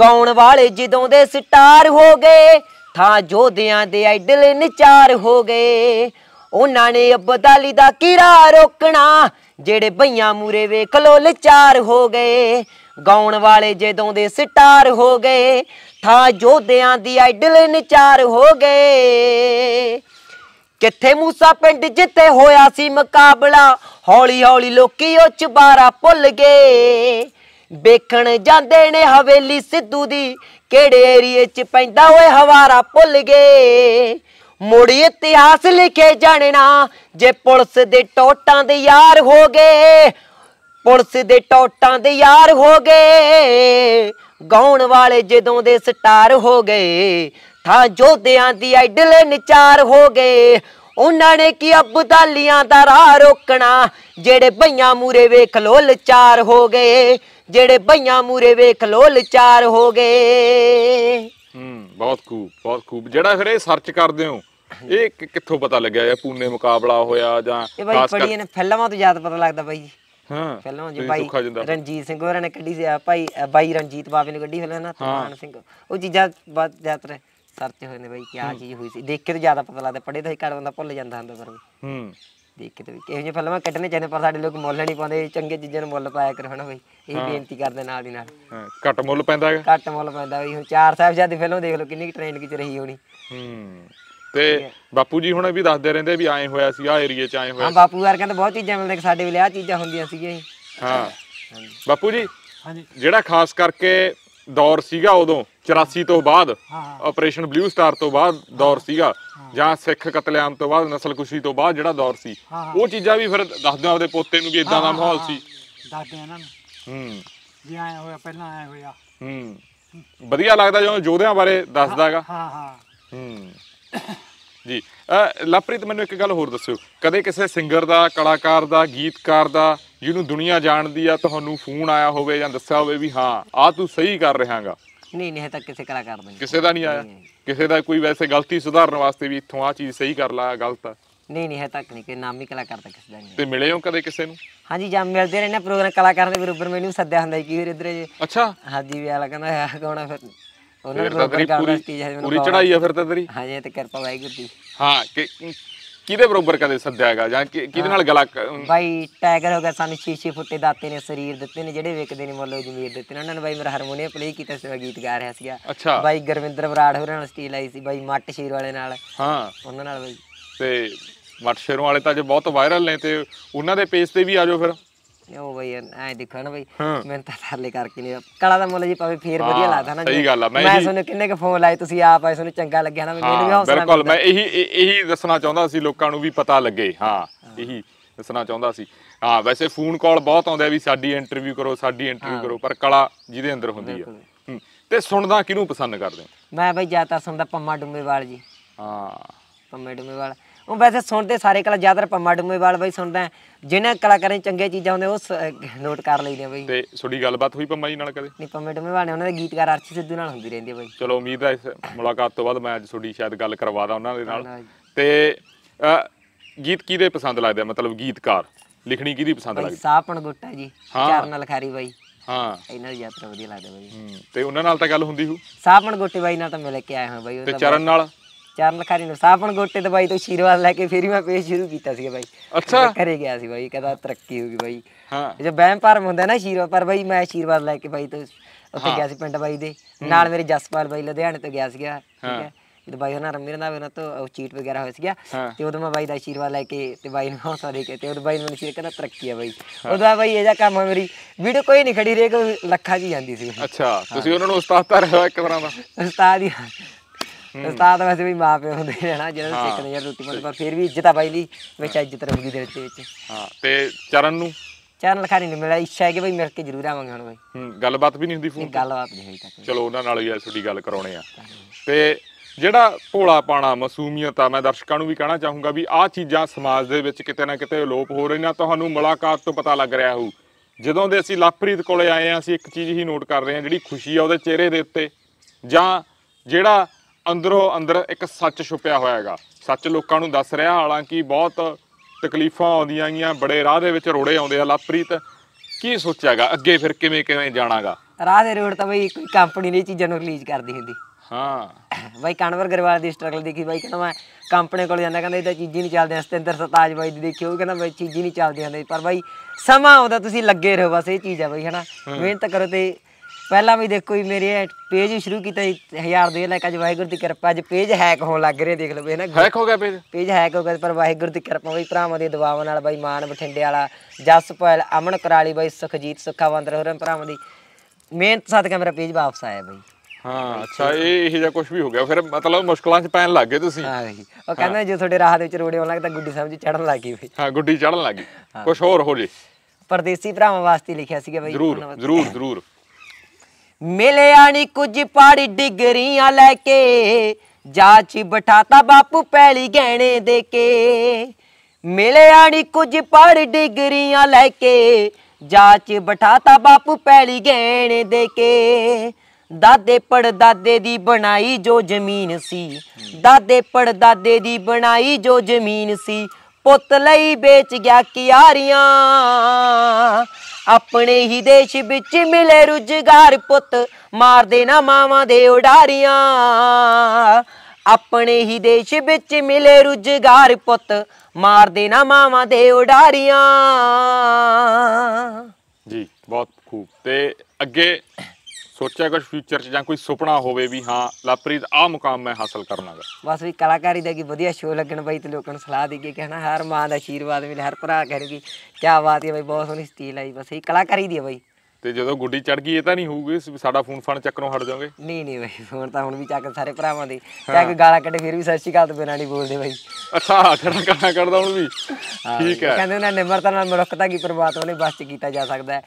S1: ਗਾਉਣ ਵਾਲੇ ਜਦੋਂ ਦੇ ਸਟਾਰ ਹੋ ਗਏ ਥਾਂ ਜੋਧਿਆਂ ਦੇ ਆਈਡਲ ਨਿਚਾਰ ਹੋ ਗਏ ਉਹਨਾਂ ਨੇ ਅਬਦਾਲੀ ਦਾ ਕਿਰਾ ਰੋਕਣਾ ਜਿਹੜੇ ਭਈਆਂ ਮੂਰੇ ਵੇਖ ਲੋ ਲਚਾਰ ਹੋ ਗਏ ਗਾਉਣ ਵਾਲੇ ਜਦੋਂ ਦੇ ਸਟਾਰ ਹੋ ਗਏ ਥਾ ਜੋਧਿਆਂ ਦੀ ਆਈਡਲ ਨਚਾਰ ਹੋ ਗਏ ਕਿੱਥੇ ਮੂਸਾ ਪਿੰਡ ਜਿੱਤੇ ਹੋਇਆ ਸੀ ਮੁਕਾਬਲਾ ਹੌਲੀ ਹੌਲੀ ਲੋਕੀ ਉਹ ਚਬਾਰਾ ਭੁੱਲ ਗਏ ਵੇਖਣ ਜਾਂਦੇ ਨੇ ਹਵੇਲੀ ਸਿੱਧੂ ਦੀ ਕਿਹੜੇ ਏਰੀਏ 'ਚ ਪੈਂਦਾ ਓਏ ਹਵਾਰਾ ਭੁੱਲ ਗਏ ਮੁੜ ਇਤਿਹਾਸ ਲਿਖੇ ਜਾਣਨਾ ਜੇ ਪੁਲਿਸ ਦੇ ਟੋਟਾਂ ਦੇ ਯਾਰ ਹੋ ਗਏ ਪੁਲਿਸ ਦੇ ਟੋਟਾਂ ਦੇ ਯਾਰ ਹੋ ਗਏ ਗਾਉਣ ਵਾਲੇ ਜਦੋਂ ਦੇ ਸਟਾਰ ਹੋ ਗਏ ਥਾਂ ਜੋਧਿਆਂ ਦੀ ਆਈਡਲ ਨਿਚਾਰ ਹੋ ਗਏ ਉਹਨਾਂ ਨੇ ਕੀ ਅਬਦਾਲੀਆਂ ਦਾ ਰਾਹ ਰੋਕਣਾ ਜਿਹੜੇ ਭਈਆਂ ਮੂਰੇ ਵੇਖ ਲੋ ਲਚਾਰ ਹੋ ਗਏ ਜਿਹੜੇ ਭਈਆਂ ਮੂਰੇ ਵੇਖ ਲੋ ਲਚਾਰ ਹੋ ਗਏ
S2: ਹੂੰ ਬਹੁਤ ਖੂਬ ਬਹੁਤ ਖੂਬ ਜਿਹੜਾ ਫਿਰ ਇਹ ਸਰਚ ਕਰਦੇ ਹੋ ਇਹ ਕਿੱਥੋਂ ਪਤਾ ਲੱਗਿਆ ਇਹ ਪੂਨੇ ਮੁਕਾਬਲਾ ਹੋਇਆ ਜਾਂ ਖਾਸ ਬਾਈ ਪੜੀ ਨੇ
S1: ਫਿਲਮਾਂ ਤੋਂ ਯਾਦ ਪਤਾ ਲੱਗਦਾ ਬਾਈ ਜੀ ਹਾਂ ਫਿਲਮਾਂ ਜੀ ਬਾਈ ਰਣਜੀਤ ਸਿੰਘ ਹੋਰਾਂ ਨੇ ਕੱਢੀ ਸੀ ਭਾਈ ਬਾਈ ਰਣਜੀਤ ਬਾਬੇ ਨੇ ਕੱਢੀ ਫਿਲਮ ਨਾ ਤਾਨ ਸਿੰਘ ਉਹ ਚੀਜ਼ਾਂ ਬਾਤ ਯਾਤਰਾ ਸਰਚ ਹੋਏ ਨੇ ਬਾਈ ਕੀ ਆ ਚੀਜ਼ ਹੋਈ ਸੀ ਦੇਖ ਕੇ ਤਾਂ ਜ਼ਿਆਦਾ ਪਤਾ ਲੱਗਦਾ ਪੜੇ ਤਾਂ ਹੀ ਕਰ ਬੰਦਾ ਭੁੱਲ ਜਾਂਦਾ ਹੁੰਦਾ ਪਰ ਹੂੰ ਦੇਖ ਕੇ ਤਾਂ ਇਹੋ ਜਿਹੇ ਫਿਲਮਾਂ ਕੱਢਣੇ ਚਾਹੀਦੇ ਪਰ ਸਾਡੇ ਲੋਕ ਮੁੱਲ ਨਹੀਂ ਪਾਉਂਦੇ ਚੰਗੇ ਚੀਜ਼ਾਂ ਨੂੰ ਮੁੱਲ ਪਾਇਆ ਕਰੋ ਹਣਾ ਬਾਈ ਇਹ ਬੇਨਤੀ ਕਰਦੇ ਨਾਲ ਦੀ ਨਾਲ
S2: ਘੱਟ ਮੁੱਲ ਪੈਂਦਾ ਹੈ
S1: ਘੱਟ ਮੁੱਲ ਪੈਂਦਾ ਬਾਈ ਹੁਣ ਚਾਰ ਸਾਹਿਬ ਜਦ ਫਿਲਮ ਦੇਖ ਲਓ ਕਿੰਨੀ ਟ੍ਰੈਂਡ ਵਿੱਚ ਰਹੀ ਹੋਣੀ
S2: ਹੂੰ ਤੇ ਬਾਪੂ ਜੀ ਹੁਣੇ ਵੀ ਦੱਸਦੇ ਰਹਿੰਦੇ ਵੀ ਆਏ ਹੋਇਆ ਸੀ ਆ ਏਰੀਏ 'ਚ ਆਏ ਹੋਇਆ ਹਾਂ ਬਾਪੂ
S1: ਯਾਰ ਕਹਿੰਦੇ ਬਹੁਤ ਚੀਜ਼ਾਂ ਮਿਲਦੀਆਂ ਸਾਡੇ ਵੀ ਆ ਚੀਜ਼ਾਂ ਹੁੰਦੀਆਂ ਸੀਗੀਆਂ
S2: ਹਾਂ ਹਾਂ ਬਾਪੂ ਜੀ ਹਾਂਜੀ ਜਿਹੜਾ ਖਾਸ ਕਰਕੇ ਦੌਰ ਸੀਗਾ ਉਦੋਂ 84 ਤੋਂ ਬਾਅਦ ਆਪਰੇਸ਼ਨ ਬਲੂ ਸਟਾਰ ਤੋਂ ਬਾਅਦ ਦੌਰ ਸੀਗਾ ਜਾਂ ਸਿੱਖ ਕਤਲੇਆਮ ਤੋਂ ਬਾਅਦ ਨਸਲਕੁਸ਼ੀ ਤੋਂ ਬਾਅਦ ਜਿਹੜਾ ਦੌਰ ਸੀ ਉਹ ਚੀਜ਼ਾਂ ਵੀ ਫਿਰ ਦੱਸਦੇ ਆਪਦੇ ਪੋਤੇ ਨੂੰ ਵੀ ਇਦਾਂ ਦਾ ਮਾਹੌਲ ਸੀ ਦੱਸਦੇ ਇਹਨਾਂ ਨੂੰ ਹੂੰ ਜੀ ਆਇਆ ਹੋਇਆ ਪਹਿਲਾਂ ਆਇਆ ਹੋਇਆ ਹੂੰ ਵਧੀਆ ਲੱਗਦਾ ਜਦੋਂ ਜੋਧਿਆਂ ਬਾਰੇ ਦੱਸਦਾਗਾ ਹਾਂ ਹਾਂ ਹੂੰ ਜੀ ਲਵਪ੍ਰੀਤ ਮੈਨੂੰ ਇੱਕ ਗੱਲ ਹੋਰ ਦੱਸਿਓ ਕਦੇ ਕਿਸੇ ਸਿੰਗਰ ਦਾ ਕਲਾਕਾਰ ਦਾ ਗੀਤਕਾਰ ਦਾ ਜਿਹਨੂੰ ਦੁਨੀਆ ਜਾਣਦੀ ਆ ਤੁਹਾਨੂੰ ਫੋਨ ਆਇਆ ਹੋਵੇ ਜਾਂ ਦੱਸਿਆ ਹੋਵੇ ਵੀ ਹਾਂ ਆ ਤੂੰ ਸਹੀ ਕਰ ਰਿਹਾਗਾ
S1: ਨਹੀਂ ਨਹੀਂ ਤਾਂ ਕਿਸੇ ਕਲਾਕਾਰ
S2: ਦਾ ਕਿਸੇ ਦਾ ਨਹੀਂ ਆਇਆ ਕਿਸੇ ਦਾ ਕੋਈ ਵੈਸੇ ਗਲਤੀ ਸੁਧਾਰਨ ਵਾਸਤੇ ਵੀ ਇੱਥੋਂ ਆ ਚੀਜ਼ ਸਹੀ ਕਰ ਲਾ ਗਲਤ ਆ
S1: ਨਹੀਂ ਨਹੀਂ ਹੈ ਤੱਕ ਨਹੀਂ ਕਿ ਨਾਮੀ ਕਲਾਕਾਰ ਤਾਂ ਕਿਸੇ ਦਾ ਨਹੀਂ
S2: ਤੇ ਮਿਲੇ ਹੋ ਕਦੇ ਕਿਸੇ ਨੂੰ
S1: ਹਾਂਜੀ ਜਾਂ ਮਿਲਦੇ ਰਹਿੰਦੇ ਪ੍ਰੋਗਰਾਮ ਕਲਾਕਾਰ ਦੇ ਬਰੋਬਰ ਮੈਨੂੰ ਸੱਦਿਆ ਹੁੰਦਾ ਕਿ ਵੀਰ ਇਧਰ ਜੇ ਅੱਛਾ ਹਾਂਜੀ ਵੀ ਆਲਾ ਕਹਿੰਦਾ ਹੈ ਕੌਣਾ ਫਿਰ
S2: ਫਿਰ ਤਾਂ ਤੇਰੀ ਪੂਰੀ ਪੂਰੀ ਚੜਾਈ ਆ ਫਿਰ
S1: ਤਾਂ ਤੇਰੀ ਹਾਂ ਇਹ ਤੇ ਕਿਰਪਾ ਵਾਹਿਗੁਰੂ ਦੀ
S2: ਹਾਂ ਕਿ ਕਿਹਦੇ ਬਰੋਬਰ ਕਦੇ ਸੱਦਿਆਗਾ ਜਾਂ ਜਾਂ ਕਿਹਦੇ ਨਾਲ ਗਲਾ
S1: ਬਾਈ ਟਾਈਗਰ ਹੋ ਗਿਆ ਸਾਨੂੰ ਛੇ-ਛੇ ਫੁੱਟੇ ਦਾਤੇ ਨੇ ਸਰੀਰ ਦਿੱਤੇ ਨੇ ਜਿਹੜੇ ਵੇਖਦੇ ਨੇ ਮੋਲੋ ਜ਼ਮੀਰ ਦਿੱਤੇ ਨੇ ਉਹਨਾਂ ਨੇ ਬਾਈ ਮੇਰਾ ਹਾਰਮੋਨੀਅਮ ਪਲੇ ਕੀਤਾ ਸੀ ਗੀਤ ਗਾ ਰਿਹਾ
S2: ਸੀਗਾ ਬਾਈ
S1: ਗਰਵਿੰਦਰ ਬਰਾੜ ਹੋਰਾਂ ਨਾਲ ਸਟੀਲ ਆਈ ਸੀ ਬਾਈ ਮੱਟ ਸ਼ੇਰ ਵਾਲੇ ਨਾਲ
S2: ਹਾਂ ਉਹਨਾਂ ਨਾਲ ਬਾਈ ਤੇ ਮੱਟ ਸ਼ੇਰੋਂ ਵਾਲੇ ਤਾਂ ਜੇ ਬਹੁਤ ਵਾਇਰਲ ਨੇ ਤੇ ਉਹਨਾਂ ਦੇ ਪੇਜ ਤੇ ਵੀ ਆਜੋ ਫਿਰ
S1: ਉਹ ਬਈ ਐ ਦਿਖਣ ਬਈ ਮੈਂ ਤਾਂ ਥਾਲੇ ਕਰਕੇ ਨਹੀਂ ਕਲਾ ਦਾ ਮੁੱਲ ਜੀ ਪਾਵੇ ਫੇਰ ਵਧੀਆ ਲੱਗਦਾ ਨਾ ਸਹੀ ਗੱਲ ਆ ਮੈਂ ਤੁਹਾਨੂੰ ਕਿੰਨੇ ਕ ਫੋਨ ਲਾਏ ਤੁਸੀਂ ਆਪ ਆਏ ਤੁਹਾਨੂੰ ਚੰਗਾ ਲੱਗਿਆ ਨਾ ਮੈਨੂੰ ਵੀ ਹੌਸਲਾ ਬਿਲਕੁਲ ਮੈਂ
S2: ਇਹੀ ਇਹੀ ਦੱਸਣਾ ਚਾਹੁੰਦਾ ਸੀ ਲੋਕਾਂ ਨੂੰ ਵੀ ਪਤਾ ਲੱਗੇ ਹਾਂ ਇਹੀ ਦੱਸਣਾ ਚਾਹੁੰਦਾ ਸੀ ਹਾਂ ਵੈਸੇ ਫੋਨ ਕਾਲ ਬਹੁਤ ਆਉਂਦੇ ਆ ਵੀ ਸਾਡੀ ਇੰਟਰਵਿਊ ਕਰੋ ਸਾਡੀ ਇੰਟਰਵਿਊ ਕਰੋ ਪਰ ਕਲਾ ਜਿਹਦੇ ਅੰਦਰ ਹੁੰਦੀ ਆ ਤੇ ਸੁਣਦਾ ਕਿਹਨੂੰ ਪਸੰਦ ਕਰਦੇ
S1: ਮੈਂ ਬਈ ਜ਼ਿਆਦਾ ਸੁਣਦਾ ਪੰਮਾ ਡੁੰਮੇਵਾਲ ਜੀ ਹਾਂ ਪੰਮੇ ਡੁੰਮੇਵਾਲ ਉਹ ਵੈਸੇ ਸੁਣਦੇ ਸਾਰੇ ਕਲਾ ਜ਼ਿਆਦਾਤਰ ਪੰਮਾ ਵਾਲ ਬਾਈ ਸੁਣਦਾ ਜਿਹਨਾਂ ਕਲਾਕਾਰਾਂ ਚੰਗੇ ਚੀਜ਼ਾਂ ਹੁੰਦੇ ਉਹ ਨੋਟ ਕਰ
S2: ਲਈਦੇ ਬਾਈ ਤੇ ਤੁਹਾਡੀ ਗੱਲਬਾਤ ਹੋਈ ਪੰਮਾ ਜੀ ਨਾਲ ਕਦੇ ਨਹੀਂ
S1: ਪੰਮਾ ਡੁੰਗੇਵਾਲ ਨੇ ਉਹਨਾਂ ਦੇ ਗੀਤਕਾਰ ਅਰਸ਼ੀ ਸਿੱਧੂ ਨਾਲ ਹੁੰਦੀ ਰਹਿੰਦੀ ਹੈ ਬਾਈ
S2: ਚਲੋ ਉਮੀਦ ਹੈ ਇਸ ਮੁਲਾਕਾਤ ਤੋਂ ਬਾਅਦ ਮੈਂ ਅੱਜ ਤੁਹਾਡੀ ਸ਼ਾਇਦ ਗੱਲ ਕਰਵਾ ਦਾਂ ਉਹਨਾਂ ਦੇ ਨਾਲ ਤੇ ਗੀਤ ਕਿਹਦੇ ਪਸੰਦ ਲੱਗਦੇ ਮਤਲਬ ਗੀਤਕਾਰ ਲਿਖਣੀ ਕਿਹਦੀ ਪਸੰਦ ਲੱਗਦੀ
S1: ਸਾਪਣ ਗੁੱਟਾ ਜੀ ਚਰਨ ਲਖਾਰੀ ਬਾਈ
S2: ਹਾਂ ਇਹਨਾਂ ਦੀ ਯਾਤਰਾ ਵਧੀਆ ਲੱਗਦੀ ਬਾਈ ਤੇ ਉਹਨਾਂ ਨਾਲ ਤਾਂ ਗੱਲ ਹੁੰਦੀ ਹੂ ਸਾਪਣ ਗੁੱਟੇ
S1: ਬਾਈ ਨਾਲ ਤਾਂ ਮਿਲ ਕੇ ਆਏ ਹਾਂ ਬਾਈ ਤੇ ਚਰਨ ਨਾਲ ਚਾਰ ਲਖਾਰੀ ਨੂੰ ਸਾਪਣ ਗੋਟੇ ਤੇ ਬਾਈ ਤੋਂ ਅਸ਼ੀਰਵਾਦ ਲੈ ਕੇ ਫੇਰ ਹੀ ਮੈਂ ਪੇਸ਼ ਸ਼ੁਰੂ ਕੀਤਾ ਸੀ ਬਾਈ ਅੱਛਾ ਕਰੇ ਗਿਆ ਸੀ ਬਾਈ ਕਹਿੰਦਾ ਤਰੱਕੀ ਗਈ ਬਾਈ ਹਾਂ ਜੇ ਬੈਂ ਭਰਮ ਹੁੰਦਾ ਨਾ ਆਸ਼ੀਰਵਾਦ ਪਰ ਬਾਈ ਮੈਂ ਅਸ਼ੀਰਵਾਦ ਲੈ ਕੇ ਬਾਈ ਤੋਂ ਉੱਥੇ ਗਿਆ ਸੀ ਪਿੰਡ ਬਾਈ ਦੇ ਨਾਲ ਮੇਰੇ ਜਸਪਾਲ ਬਾਈ ਲੁਧਿਆਣੇ ਤੋਂ ਗਿਆ ਸੀਗਾ ਠੀਕ ਹੈ ਤੇ ਬਾਈ ਹਨਾ ਮੇਰੇ ਨਾਲ ਉਹਨਾਂ ਤੋਂ ਚੀਟ ਵਗੈਰਾ ਹੋਇਆ ਸੀਗਾ ਤੇ ਉਦੋਂ ਮੈਂ ਬਾਈ ਦਾ ਅਸ਼ੀਰਵਾਦ ਲੈ ਕੇ ਤੇ ਬਾਈ ਨੂੰ ਹੌਸਲਾ ਦੇ ਕੇ ਤੇ ਉਦੋਂ ਬਾਈ ਨੂੰ ਮੈਨੂੰ ਕਹਿੰਦਾ ਤਰੱਕੀ ਆ ਬਾਈ ਉਹਦਾ ਬਾਈ ਇਹ ਜਾ ਕੰਮ ਆ ਮੇਰੀ ਵੀਡੀਓ ਕੋਈ ਨਹੀਂ ਖੜੀ ਰਹੀ ਕੋ ਲੱਖਾਂ ਦੀ ਜਾਂਦੀ ਸੀ
S2: ਅੱਛਾ ਤੁਸੀਂ ਉਹਨਾਂ ਨੂੰ ਉਸਤਾਦ ਤਾਂ ਰਹੇ ਇੱਕ ਤਰ੍ਹਾਂ ਦਾ ਉਸਤਾਦ ਹੀ ਉਸਤਾਦ
S1: ਵੈਸੇ ਵੀ ਮਾਂ ਪਿਓ ਹੁੰਦੇ ਨੇ ਨਾ ਜਿਹਨਾਂ ਨੂੰ ਸਿੱਖਦੇ ਯਾਰ ਰੋਟੀ ਪਾਣੀ ਪਰ ਫਿਰ ਵੀ ਇੱਜ਼ਤ ਆ ਬਾਈ ਲਈ ਵਿੱਚ ਇੱਜ਼ਤ ਰਹੂਗੀ ਦਿਲ ਦੇ ਵਿੱਚ
S2: ਹਾਂ ਤੇ ਚਰਨ ਨੂੰ
S1: ਚਰਨ ਲਖਾਰੀ ਨੂੰ ਮੇਰਾ ਇੱਛਾ ਹੈ ਕਿ ਬਈ ਮਿਲ ਕੇ ਜ਼ਰੂਰ ਆਵਾਂਗੇ ਹੁਣ ਬਈ
S2: ਹੂੰ ਗੱਲਬਾਤ ਵੀ ਨਹੀਂ ਹੁੰਦੀ ਫੋਨ ਗੱਲਬਾਤ ਨਹੀਂ ਹੋਈ ਤੱਕ ਚਲੋ ਉਹਨਾਂ ਨਾਲ ਹੀ ਐ ਤੁਹਾਡੀ ਗੱਲ ਕਰਾਉਣੇ ਆ ਤੇ ਜਿਹੜਾ ਭੋਲਾ ਪਾਣਾ ਮਸੂਮੀਅਤ ਆ ਮੈਂ ਦਰਸ਼ਕਾਂ ਨੂੰ ਵੀ ਕਹਿਣਾ ਚਾਹੂੰਗਾ ਵੀ ਆਹ ਚੀਜ਼ਾਂ ਸਮਾਜ ਦੇ ਵਿੱਚ ਕਿਤੇ ਨਾ ਕਿਤੇ ਲੋਪ ਹੋ ਰਹੀਆਂ ਤੁਹਾਨੂੰ ਮੁਲਾਕਾਤ ਤੋਂ ਪਤਾ ਲੱਗ ਰਿਹਾ ਹੋਊ ਜਦੋਂ ਦੇ ਅਸੀਂ ਲਾਪਰੀਤ ਕੋਲੇ ਆਏ ਆ ਅਸੀਂ ਇੱਕ ਚੀਜ਼ ਹੀ ਨੋਟ ਕਰ ਰਹੇ ਆ ਜਿਹੜੀ ਖੁਸ਼ੀ ਆ ਉਹਦੇ ਚਿਹਰੇ ਦੇ ਉੱਤੇ ਜਾਂ ਜਿਹੜਾ ਅੰਦਰੋਂ ਅੰਦਰ ਇੱਕ ਸੱਚ ਛੁਪਿਆ ਹੋਇਆ ਹੈਗਾ ਸੱਚ ਲੋਕਾਂ ਨੂੰ ਦੱਸ ਰਿਹਾ ਹਾਲਾਂਕਿ ਬਹੁਤ ਤਕਲੀਫਾਂ ਆਉਂਦੀਆਂ ਆਈਆਂ ਬੜੇ ਰਾਹ ਦੇ ਵਿੱਚ ਰੋੜੇ ਆਉਂਦੇ ਆ ਲਾਪ੍ਰੀਤ ਕੀ ਸੋਚਿਆਗਾ ਅੱਗੇ ਫਿਰ ਕਿਵੇਂ ਕਿਵੇਂ ਜਾਣਾਗਾ
S1: ਰਾਹ ਦੇ ਰੋੜ ਤਾਂ ਬਈ ਕੋਈ ਕੰਪਨੀ ਨਹੀਂ ਚੀਜ਼ਾਂ ਨੂੰ ਰਿਲੀਜ਼ ਕਰਦੀ ਹੁੰਦੀ ਹਾਂ ਬਈ ਕਨਵਰ ਗਰਵਾਲ ਦੀ ਸਟਰਗਲ ਦੇਖੀ ਬਾਈ ਕਹਿੰਦਾ ਮੈਂ ਕੰਪਨੀ ਕੋਲ ਜਾਂਦਾ ਕਹਿੰਦਾ ਇਹ ਤਾਂ ਚੀਜ਼ੀ ਨਹੀਂ ਚੱਲਦੇ ਸਤਿੰਦਰ ਸਰਤਾਜ ਬਾਈ ਦੀ ਦੇਖੀ ਉਹ ਕਹਿੰਦਾ ਬਈ ਚੀਜ਼ੀ ਨਹੀਂ ਹੁੰਦੇ ਪਰ ਬਾਈ ਸਮਾਂ ਆਉਂਦਾ ਤੁਸੀਂ ਲੱਗੇ ਰਹੋ ਬਸ ਇਹ ਚੀਜ਼ ਆ ਬਾਈ ਹਨਾ ਮਿਹਨਤ ਕਰੋ ਤੇ ਪਹਿਲਾਂ ਵੀ ਦੇਖੋ ਜੀ ਮੇਰੇ ਪੇਜ ਸ਼ੁਰੂ ਕੀਤਾ ਜੀ 1000 ਦੇ ਲੱਖ ਅੱਜ ਵਾਹਿਗੁਰੂ ਦੀ ਕਿਰਪਾ ਅੱਜ ਪੇਜ ਹੈਕ ਹੋਣ ਲੱਗ ਰਿਹਾ ਦੇਖ ਲਓ ਇਹ ਨਾ ਹੈਕ ਹੋ ਗਿਆ ਪੇਜ ਪੇਜ ਹੈਕ ਹੋ ਗਿਆ ਪਰ ਵਾਹਿਗੁਰੂ ਦੀ ਕਿਰਪਾ ਬਈ ਭਰਾਵਾਂ ਦੀ ਦੁਆਵਾਂ ਨਾਲ ਬਾਈ ਮਾਨ ਬਠਿੰਡੇ ਵਾਲਾ ਜਸਪਾਲ ਅਮਨ ਕਰਾਲੀ ਬਾਈ ਸੁਖਜੀਤ ਸੁਖਾਵੰਦਰ ਹੋਰਾਂ ਭਰਾਵਾਂ ਦੀ ਮਿਹਨਤ ਸਦਕਾ ਮੇਰਾ ਪੇਜ ਵਾਪਸ ਆਇਆ ਬਾਈ
S2: ਹਾਂ ਅੱਛਾ ਇਹ ਇਹ ਜਿਹਾ ਕੁਝ ਵੀ ਹੋ ਗਿਆ ਫਿਰ ਮਤਲਬ ਮੁਸ਼ਕਲਾਂ 'ਚ ਪੈਣ ਲੱਗ ਗਏ ਤੁਸੀਂ ਹਾਂ ਜੀ
S1: ਉਹ ਕਹਿੰਦਾ ਜੇ ਤੁਹਾਡੇ ਰਾਹ ਦੇ ਵਿੱਚ ਰੋੜੇ ਆਉਣ ਲੱਗ ਤਾਂ
S2: ਗੁੱਡੀ ਸਮਝ ਚੜਨ ਲੱਗ ਗਈ ਬਈ ਹਾਂ ਗੁੱਡੀ ਚੜਨ ਲੱਗ ਗਈ ਕੁਝ ਹੋਰ ਹੋ ਜੇ
S1: ਪਰਦੇਸੀ ਭਰਾਵਾਂ ਵਾਸਤੇ ਲਿਖਿਆ
S2: ਸੀਗਾ ਬਈ ਜ਼ਰੂਰ ਜ਼ਰੂਰ ਜ਼ਰੂਰ
S1: ਮਿਲਿਆ ਨਹੀਂ ਕੁਝ ਪਾੜੀ ਡਿਗਰੀਆਂ ਲੈ ਕੇ ਚ ਬਿਠਾਤਾ ਬਾਪੂ ਪਹਿਲੀ ਗਹਿਣੇ ਦੇ ਕੇ ਮਿਲਿਆ ਨਹੀਂ ਕੁਝ ਪਾੜੀ ਡਿਗਰੀਆਂ ਲੈ ਕੇ ਜਾਚ ਬਿਠਾਤਾ ਬਾਪੂ ਪਹਿਲੀ ਗਹਿਣੇ ਦੇ ਕੇ ਦਾਦੇ ਪੜ ਦਾਦੇ ਦੀ ਬਣਾਈ ਜੋ ਜ਼ਮੀਨ ਸੀ ਦਾਦੇ ਪੜ ਦਾਦੇ ਦੀ ਬਣਾਈ ਜੋ ਜ਼ਮੀਨ ਸੀ ਪੁੱਤ ਲਈ ਵੇਚ ਗਿਆ ਕਿਆਰੀਆਂ ਆਪਣੇ ਹੀ ਦੇਸ਼ ਵਿੱਚ ਮਿਲੇ ਰੁਜ਼ਗਾਰ ਪੁੱਤ ਮਾਰਦੇ ਨਾ ਮਾਵਾਂ ਦੇ ਉਡਾਰੀਆਂ ਆਪਣੇ ਹੀ ਦੇਸ਼ ਵਿੱਚ ਮਿਲੇ ਰੁਜ਼ਗਾਰ ਪੁੱਤ ਮਾਰਦੇ ਨਾ ਮਾਵਾਂ ਦੇ ਉਡਾਰੀਆਂ
S2: ਜੀ ਬਹੁਤ ਖੂਬ ਤੇ ਅੱਗੇ ਸੋਚਿਆ ਕੁਝ ਫਿਊਚਰ 'ਚ ਜਾਂ ਕੋਈ ਸੁਪਨਾ ਹੋਵੇ ਵੀ ਹਾਂ ਲਾਪਰੀਤ ਆ ਮੁਕਾਮ ਮੈਂ ਹਾਸਲ ਕਰਨਾਗਾ
S1: ਬਸ ਵੀ ਕਲਾਕਾਰੀ ਦਾ ਕੀ ਵਧੀਆ ਸ਼ੋਅ ਲੱਗਣ ਬਾਈ ਤੇ ਲੋਕਾਂ ਨੂੰ ਸਲਾਹ ਦੇਈਏ ਕਿ ਹਨਾ ਹਰ ਮਾਂ ਦਾ ਆਸ਼ੀਰਵਾਦ ਮਿਲੇ ਹਰ ਭਰਾ ਕਰੂਗੀ ਕੀ ਬਾਤ ਹੈ ਬਾਈ ਬਹੁਤ ਸੋਹਣੀ ਸਟੀਲ ਆਈ ਬਸ ਇਹ ਕਲਾਕਾਰੀ ਦੀ ਹੈ
S2: ਬਾਈ ਤੇ ਜਦੋਂ ਗੁੱਡੀ ਚੜ ਗਈ ਇਹ ਤਾਂ ਨਹੀਂ ਹੋਊਗੀ ਸਾਡਾ ਫੋਨ ਫਣ ਚੱਕਰੋਂ ਹਟ ਜਾਓਗੇ ਨਹੀਂ ਨਹੀਂ ਬਾਈ ਫੋਨ ਤਾਂ ਹੁਣ ਵੀ ਚੱਕ ਸਾਰੇ ਭਰਾਵਾਂ ਦੇ ਚੱਕ
S1: ਗਾਲਾਂ ਕੱਢੇ ਫਿਰ ਵੀ ਸਤਿ ਸ਼੍ਰੀ ਅਕਾਲ ਤੋਂ ਬਿਨਾਂ ਨਹੀਂ ਬੋਲਦੇ ਬਾਈ
S2: ਅੱਛਾ ਖੜਾ ਗਾਲਾਂ ਕਰਦਾ ਹੁਣ ਵੀ ਠੀਕ ਹੈ ਕਹਿੰਦੇ
S1: ਉਹਨਾਂ ਨਿਮਰਤਾ ਨਾਲ ਮਰੁੱਖਤਾ ਕੀ ਪ੍ਰਭਾਤ ਵਾਲੇ ਬਸ ਕੀਤਾ ਜਾ ਸਕਦਾ ਹੈ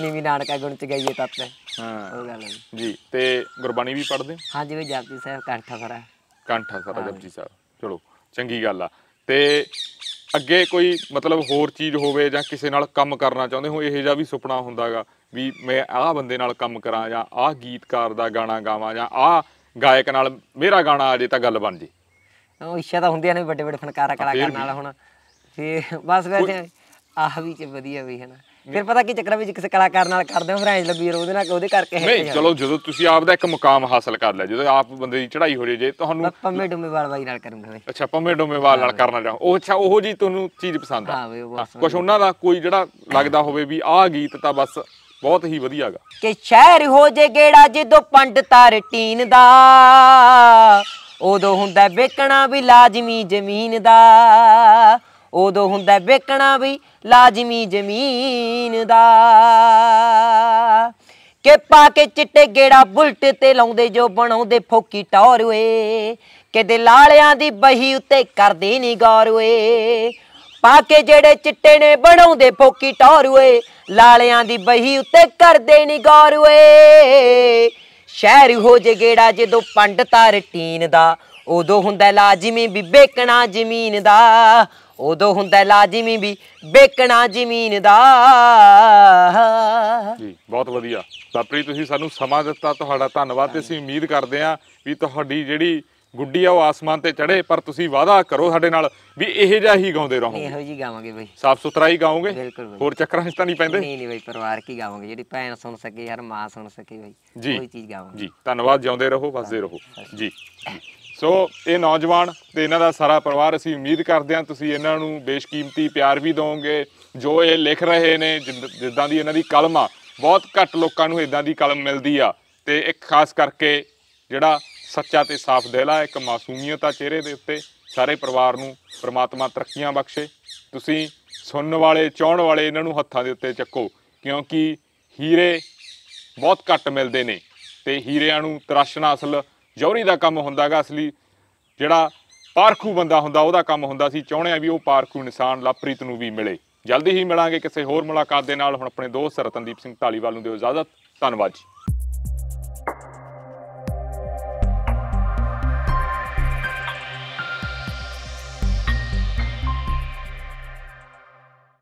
S1: ਨਹੀਂ ਵੀ ਨਾਨਕਾ ਗੁਣ ਚ ਗਈਏ ਤਤ
S2: ਹਾਂ ਉਹ ਗੱਲ ਹੈ ਜੀ ਤੇ ਗੁਰਬਾਣੀ ਵੀ ਪੜ੍ਹਦੇ
S1: ਜੀ ਬਾਈ ਜਪਜੀ ਸਾਹਿਬ ਕੰਠਾ ਸਾਰਾ
S2: ਕੰਠਾ ਸਾਰਾ ਜਪਜੀ ਸਾਹਿਬ ਚਲੋ ਚੰਗੀ ਗੱਲ ਆ ਤੇ ਅੱਗੇ ਕੋਈ ਮਤਲਬ ਹੋਰ ਚੀਜ਼ ਹੋਵੇ ਜਾਂ ਕਿਸੇ ਨਾਲ ਕੰਮ ਕਰਨਾ ਚਾਹੁੰਦੇ ਹੋ ਇਹੋ ਜਿਹਾ ਵੀ ਸੁਪਨਾ ਹੁੰਦਾਗਾ ਵੀ ਮੈਂ ਆਹ ਬੰਦੇ ਨਾਲ ਕੰਮ ਕਰਾਂ ਜਾਂ ਆਹ ਗੀਤਕਾਰ ਦਾ ਗਾਣਾ ਗਾਵਾਂ ਜਾਂ ਆਹ ਗਾਇਕ ਨਾਲ ਮੇਰਾ ਗਾਣਾ ਆ ਜੇ ਤਾਂ ਗੱਲ ਬਣ ਜੇ
S1: ਉਹ ਇੱਛਾ ਤਾਂ ਹੁੰਦੀਆਂ ਨੇ ਵੱਡੇ ਵੱਡੇ ਫਨਕਾਰਾ ਕਲਾਕਾਰ ਨਾਲ ਹੁਣ ਤੇ ਬਸ ਵੈਸੇ ਆਹ ਵੀ ਚ ਵਧੀਆ ਵੀ ਹੈ ਨਾ ਫਿਰ ਪਤਾ ਕੀ ਚੱਕਰ ਵਿੱਚ ਕਿਸੇ ਕਲਾਕਾਰ ਨਾਲ ਕਰਦੇ ਹੋ ਫਿਰ ਐਂ ਲੱਗੀ ਉਹਦੇ ਨਾਲ ਉਹਦੇ ਕਰਕੇ ਨਹੀਂ ਚਲੋ
S2: ਜਦੋਂ ਤੁਸੀਂ ਆਪ ਦਾ ਇੱਕ ਮੁਕਾਮ ਹਾਸਲ ਕਰ ਲਿਆ ਜਦੋਂ ਆਪ ਬੰਦੇ ਦੀ ਚੜ੍ਹਾਈ ਹੋ ਜੇ ਜੇ ਤੁਹਾਨੂੰ
S1: ਪੰਮੇ ਡੋਮੇਵਾਲ ਬਾਈ ਨਾਲ ਕਰਨਾ ਵੇ
S2: ਅੱਛਾ ਪੰਮੇ ਡੋਮੇਵਾਲ ਨਾਲ ਕਰਨਾ ਚਾਹੋ ਉਹ ਅੱਛਾ ਉਹੋ ਜੀ ਤੁਹਾਨੂੰ ਚੀਜ਼ ਪਸੰਦ ਆ ਹਾਂ ਕੁਝ ਉਹਨਾਂ ਦਾ ਕੋਈ ਜਿਹੜਾ ਲੱਗਦਾ ਹੋਵੇ ਵੀ ਆਹ ਗੀਤ ਤਾਂ ਬਸ ਬਹੁਤ ਹੀ ਵਧੀਆ ਗਾ
S1: ਕਿ ਸ਼ਹਿਰ ਹੋ ਜੇ ਗੇੜਾ ਜਦੋਂ ਪੰਡਤਾ ਰਟੀਨ ਦਾ ਉਦੋਂ ਹੁੰਦਾ ਵੇਕਣਾ ਵੀ ਲਾਜ਼ਮੀ ਜ਼ਮੀਨ ਦਾ ਉਦੋਂ ਹੁੰਦਾ ਵੇਕਣਾ ਵੀ ਲਾਜ਼ਮੀ ਜ਼ਮੀਨ ਦਾ ਕਿ ਪਾ ਕੇ ਚਿੱਟੇ ਗੇੜਾ ਬੁਲਟ ਤੇ ਲਾਉਂਦੇ ਜੋ ਬਣਾਉਂਦੇ ਫੋਕੀ ਟੌਰ ਓਏ ਕਿਤੇ ਲਾਲਿਆਂ ਦੀ ਬਹੀ ਉੱਤੇ ਕਰਦੇ ਨਹੀਂ ਗੌਰ ਓਏ ਪਾ ਕੇ ਜਿਹੜੇ ਚਿੱਟੇ ਨੇ ਬਣਾਉਂਦੇ ਫੋਕੀ ਟੌਰ ਓਏ ਲਾਲਿਆਂ ਦੀ ਬਹੀ ਉੱਤੇ ਕਰਦੇ ਨੀ ਗੌਰ ਓਏ ਸ਼ਹਿਰ ਹੋ ਜੇ ਗੇੜਾ ਜਦੋਂ ਪੰਡਤਾ ਰਟੀਨ ਦਾ ਉਦੋਂ ਹੁੰਦਾ ਲਾਜ਼ਮੀ ਵੀ ਬੇਕਣਾ ਜ਼ਮੀਨ ਦਾ ਉਦੋਂ ਹੁੰਦਾ ਲਾਜ਼ਮੀ ਵੀ ਬੇਕਣਾ ਜ਼ਮੀਨ ਦਾ
S2: ਜੀ ਬਹੁਤ ਵਧੀਆ ਬਾਪਰੀ ਤੁਸੀਂ ਸਾਨੂੰ ਸਮਾਂ ਦਿੱਤਾ ਤੁਹਾਡਾ ਧੰਨਵਾਦ ਤੇ ਅਸੀਂ ਉਮੀਦ ਕਰਦੇ ਹਾਂ ਵੀ ਤੁਹਾਡੀ ਜਿਹੜੀ ਗੁੱਡੀ ਆ ਉਹ ਆਸਮਾਨ ਤੇ ਚੜੇ ਪਰ ਤੁਸੀਂ ਵਾਦਾ ਕਰੋ ਸਾਡੇ ਨਾਲ ਵੀ ਇਹੋ ਜਿਹਾ ਹੀ ਗਾਉਂਦੇ ਰਹੋ ਇਹੋ
S1: ਜੀ ਗਾਵਾਂਗੇ ਬਈ
S2: ਸਾਫ ਸੁਥਰਾ ਹੀ ਗਾਉਂਗੇ ਬਿਲਕੁਲ ਹੋਰ ਚੱਕਰਾਂ ਵਿੱਚ ਤਾਂ ਨਹੀਂ ਪੈਂਦੇ ਨਹੀਂ
S1: ਨਹੀਂ ਬਈ ਪਰਿਵਾਰ ਕੀ ਗਾਵਾਂਗੇ ਜਿਹੜੀ ਭੈਣ ਸੁਣ ਸਕੇ ਯਾਰ ਮਾਂ ਸੁਣ ਸਕੇ ਬਈ ਕੋਈ ਚੀਜ਼
S2: ਗਾਵਾਂਗੇ ਜੀ ਧੰਨਵਾਦ ਜਿਉਂਦੇ ਰਹੋ ਵਸਦੇ ਰਹੋ ਜੀ ਸੋ ਇਹ ਨੌਜਵਾਨ ਤੇ ਇਹਨਾਂ ਦਾ ਸਾਰਾ ਪਰਿਵਾਰ ਅਸੀਂ ਉਮੀਦ ਕਰਦੇ ਹਾਂ ਤੁਸੀਂ ਇਹਨਾਂ ਨੂੰ ਬੇਸ਼ਕੀਮਤੀ ਪਿਆਰ ਵੀ ਦਿਓਗੇ ਜੋ ਇਹ ਲਿਖ ਰਹੇ ਨੇ ਜਿੱਦਾਂ ਦੀ ਇਹਨਾਂ ਦੀ ਕਲਮ ਆ ਬਹੁਤ ਘੱਟ ਲੋਕਾਂ ਨੂੰ ਇਦਾਂ ਦੀ ਕਲਮ ਮਿਲਦੀ ਆ ਤੇ ਇੱਕ ਖਾਸ ਕਰਕੇ ਜਿਹੜਾ ਸੱਚਾ ਤੇ ਸਾਫ਼ ਦਿਲਾ ਇੱਕ ਮਾਸੂਮੀਅਤ ਆ ਚਿਹਰੇ ਦੇ ਉੱਤੇ ਸਾਰੇ ਪਰਿਵਾਰ ਨੂੰ ਪ੍ਰਮਾਤਮਾ ਤਰੱਕੀਆਂ ਬਖਸ਼ੇ ਤੁਸੀਂ ਸੁਣਨ ਵਾਲੇ ਚਾਹਣ ਵਾਲੇ ਇਹਨਾਂ ਨੂੰ ਹੱਥਾਂ ਦੇ ਉੱਤੇ ਚੱਕੋ ਕਿਉਂਕਿ ਹੀਰੇ ਬਹੁਤ ਘੱਟ ਮਿਲਦੇ ਨੇ ਤੇ ਹੀਰਿਆਂ ਨੂੰ ਤਰਾਸ਼ਣਾ ਅਸਲ ਜੌਹਰੀ ਦਾ ਕੰਮ ਹੁੰਦਾਗਾ ਅਸਲੀ ਜਿਹੜਾ ਪਾਰਖੂ ਬੰਦਾ ਹੁੰਦਾ ਉਹਦਾ ਕੰਮ ਹੁੰਦਾ ਸੀ ਚਾਹਣੇ ਆ ਵੀ ਉਹ ਪਾਰਖੂ ਇਨਸਾਨ ਲਾਪਰੀਤ ਨੂੰ ਵੀ ਮਿਲੇ ਜਲਦੀ ਹੀ ਮਿਲਾਂਗੇ ਕਿਸੇ ਹੋਰ ਮੁਲਾਕਾਤ ਦੇ ਨਾਲ ਹੁਣ ਆਪਣੇ ਦੋਸਤ ਰਤਨਦੀਪ ਸਿੰਘ ਢਾਲੀਵਾਲ ਨੂੰ ਦਿਓ ਇਜਾਜ਼ਤ ਧੰਨਵਾਦ ਜੀ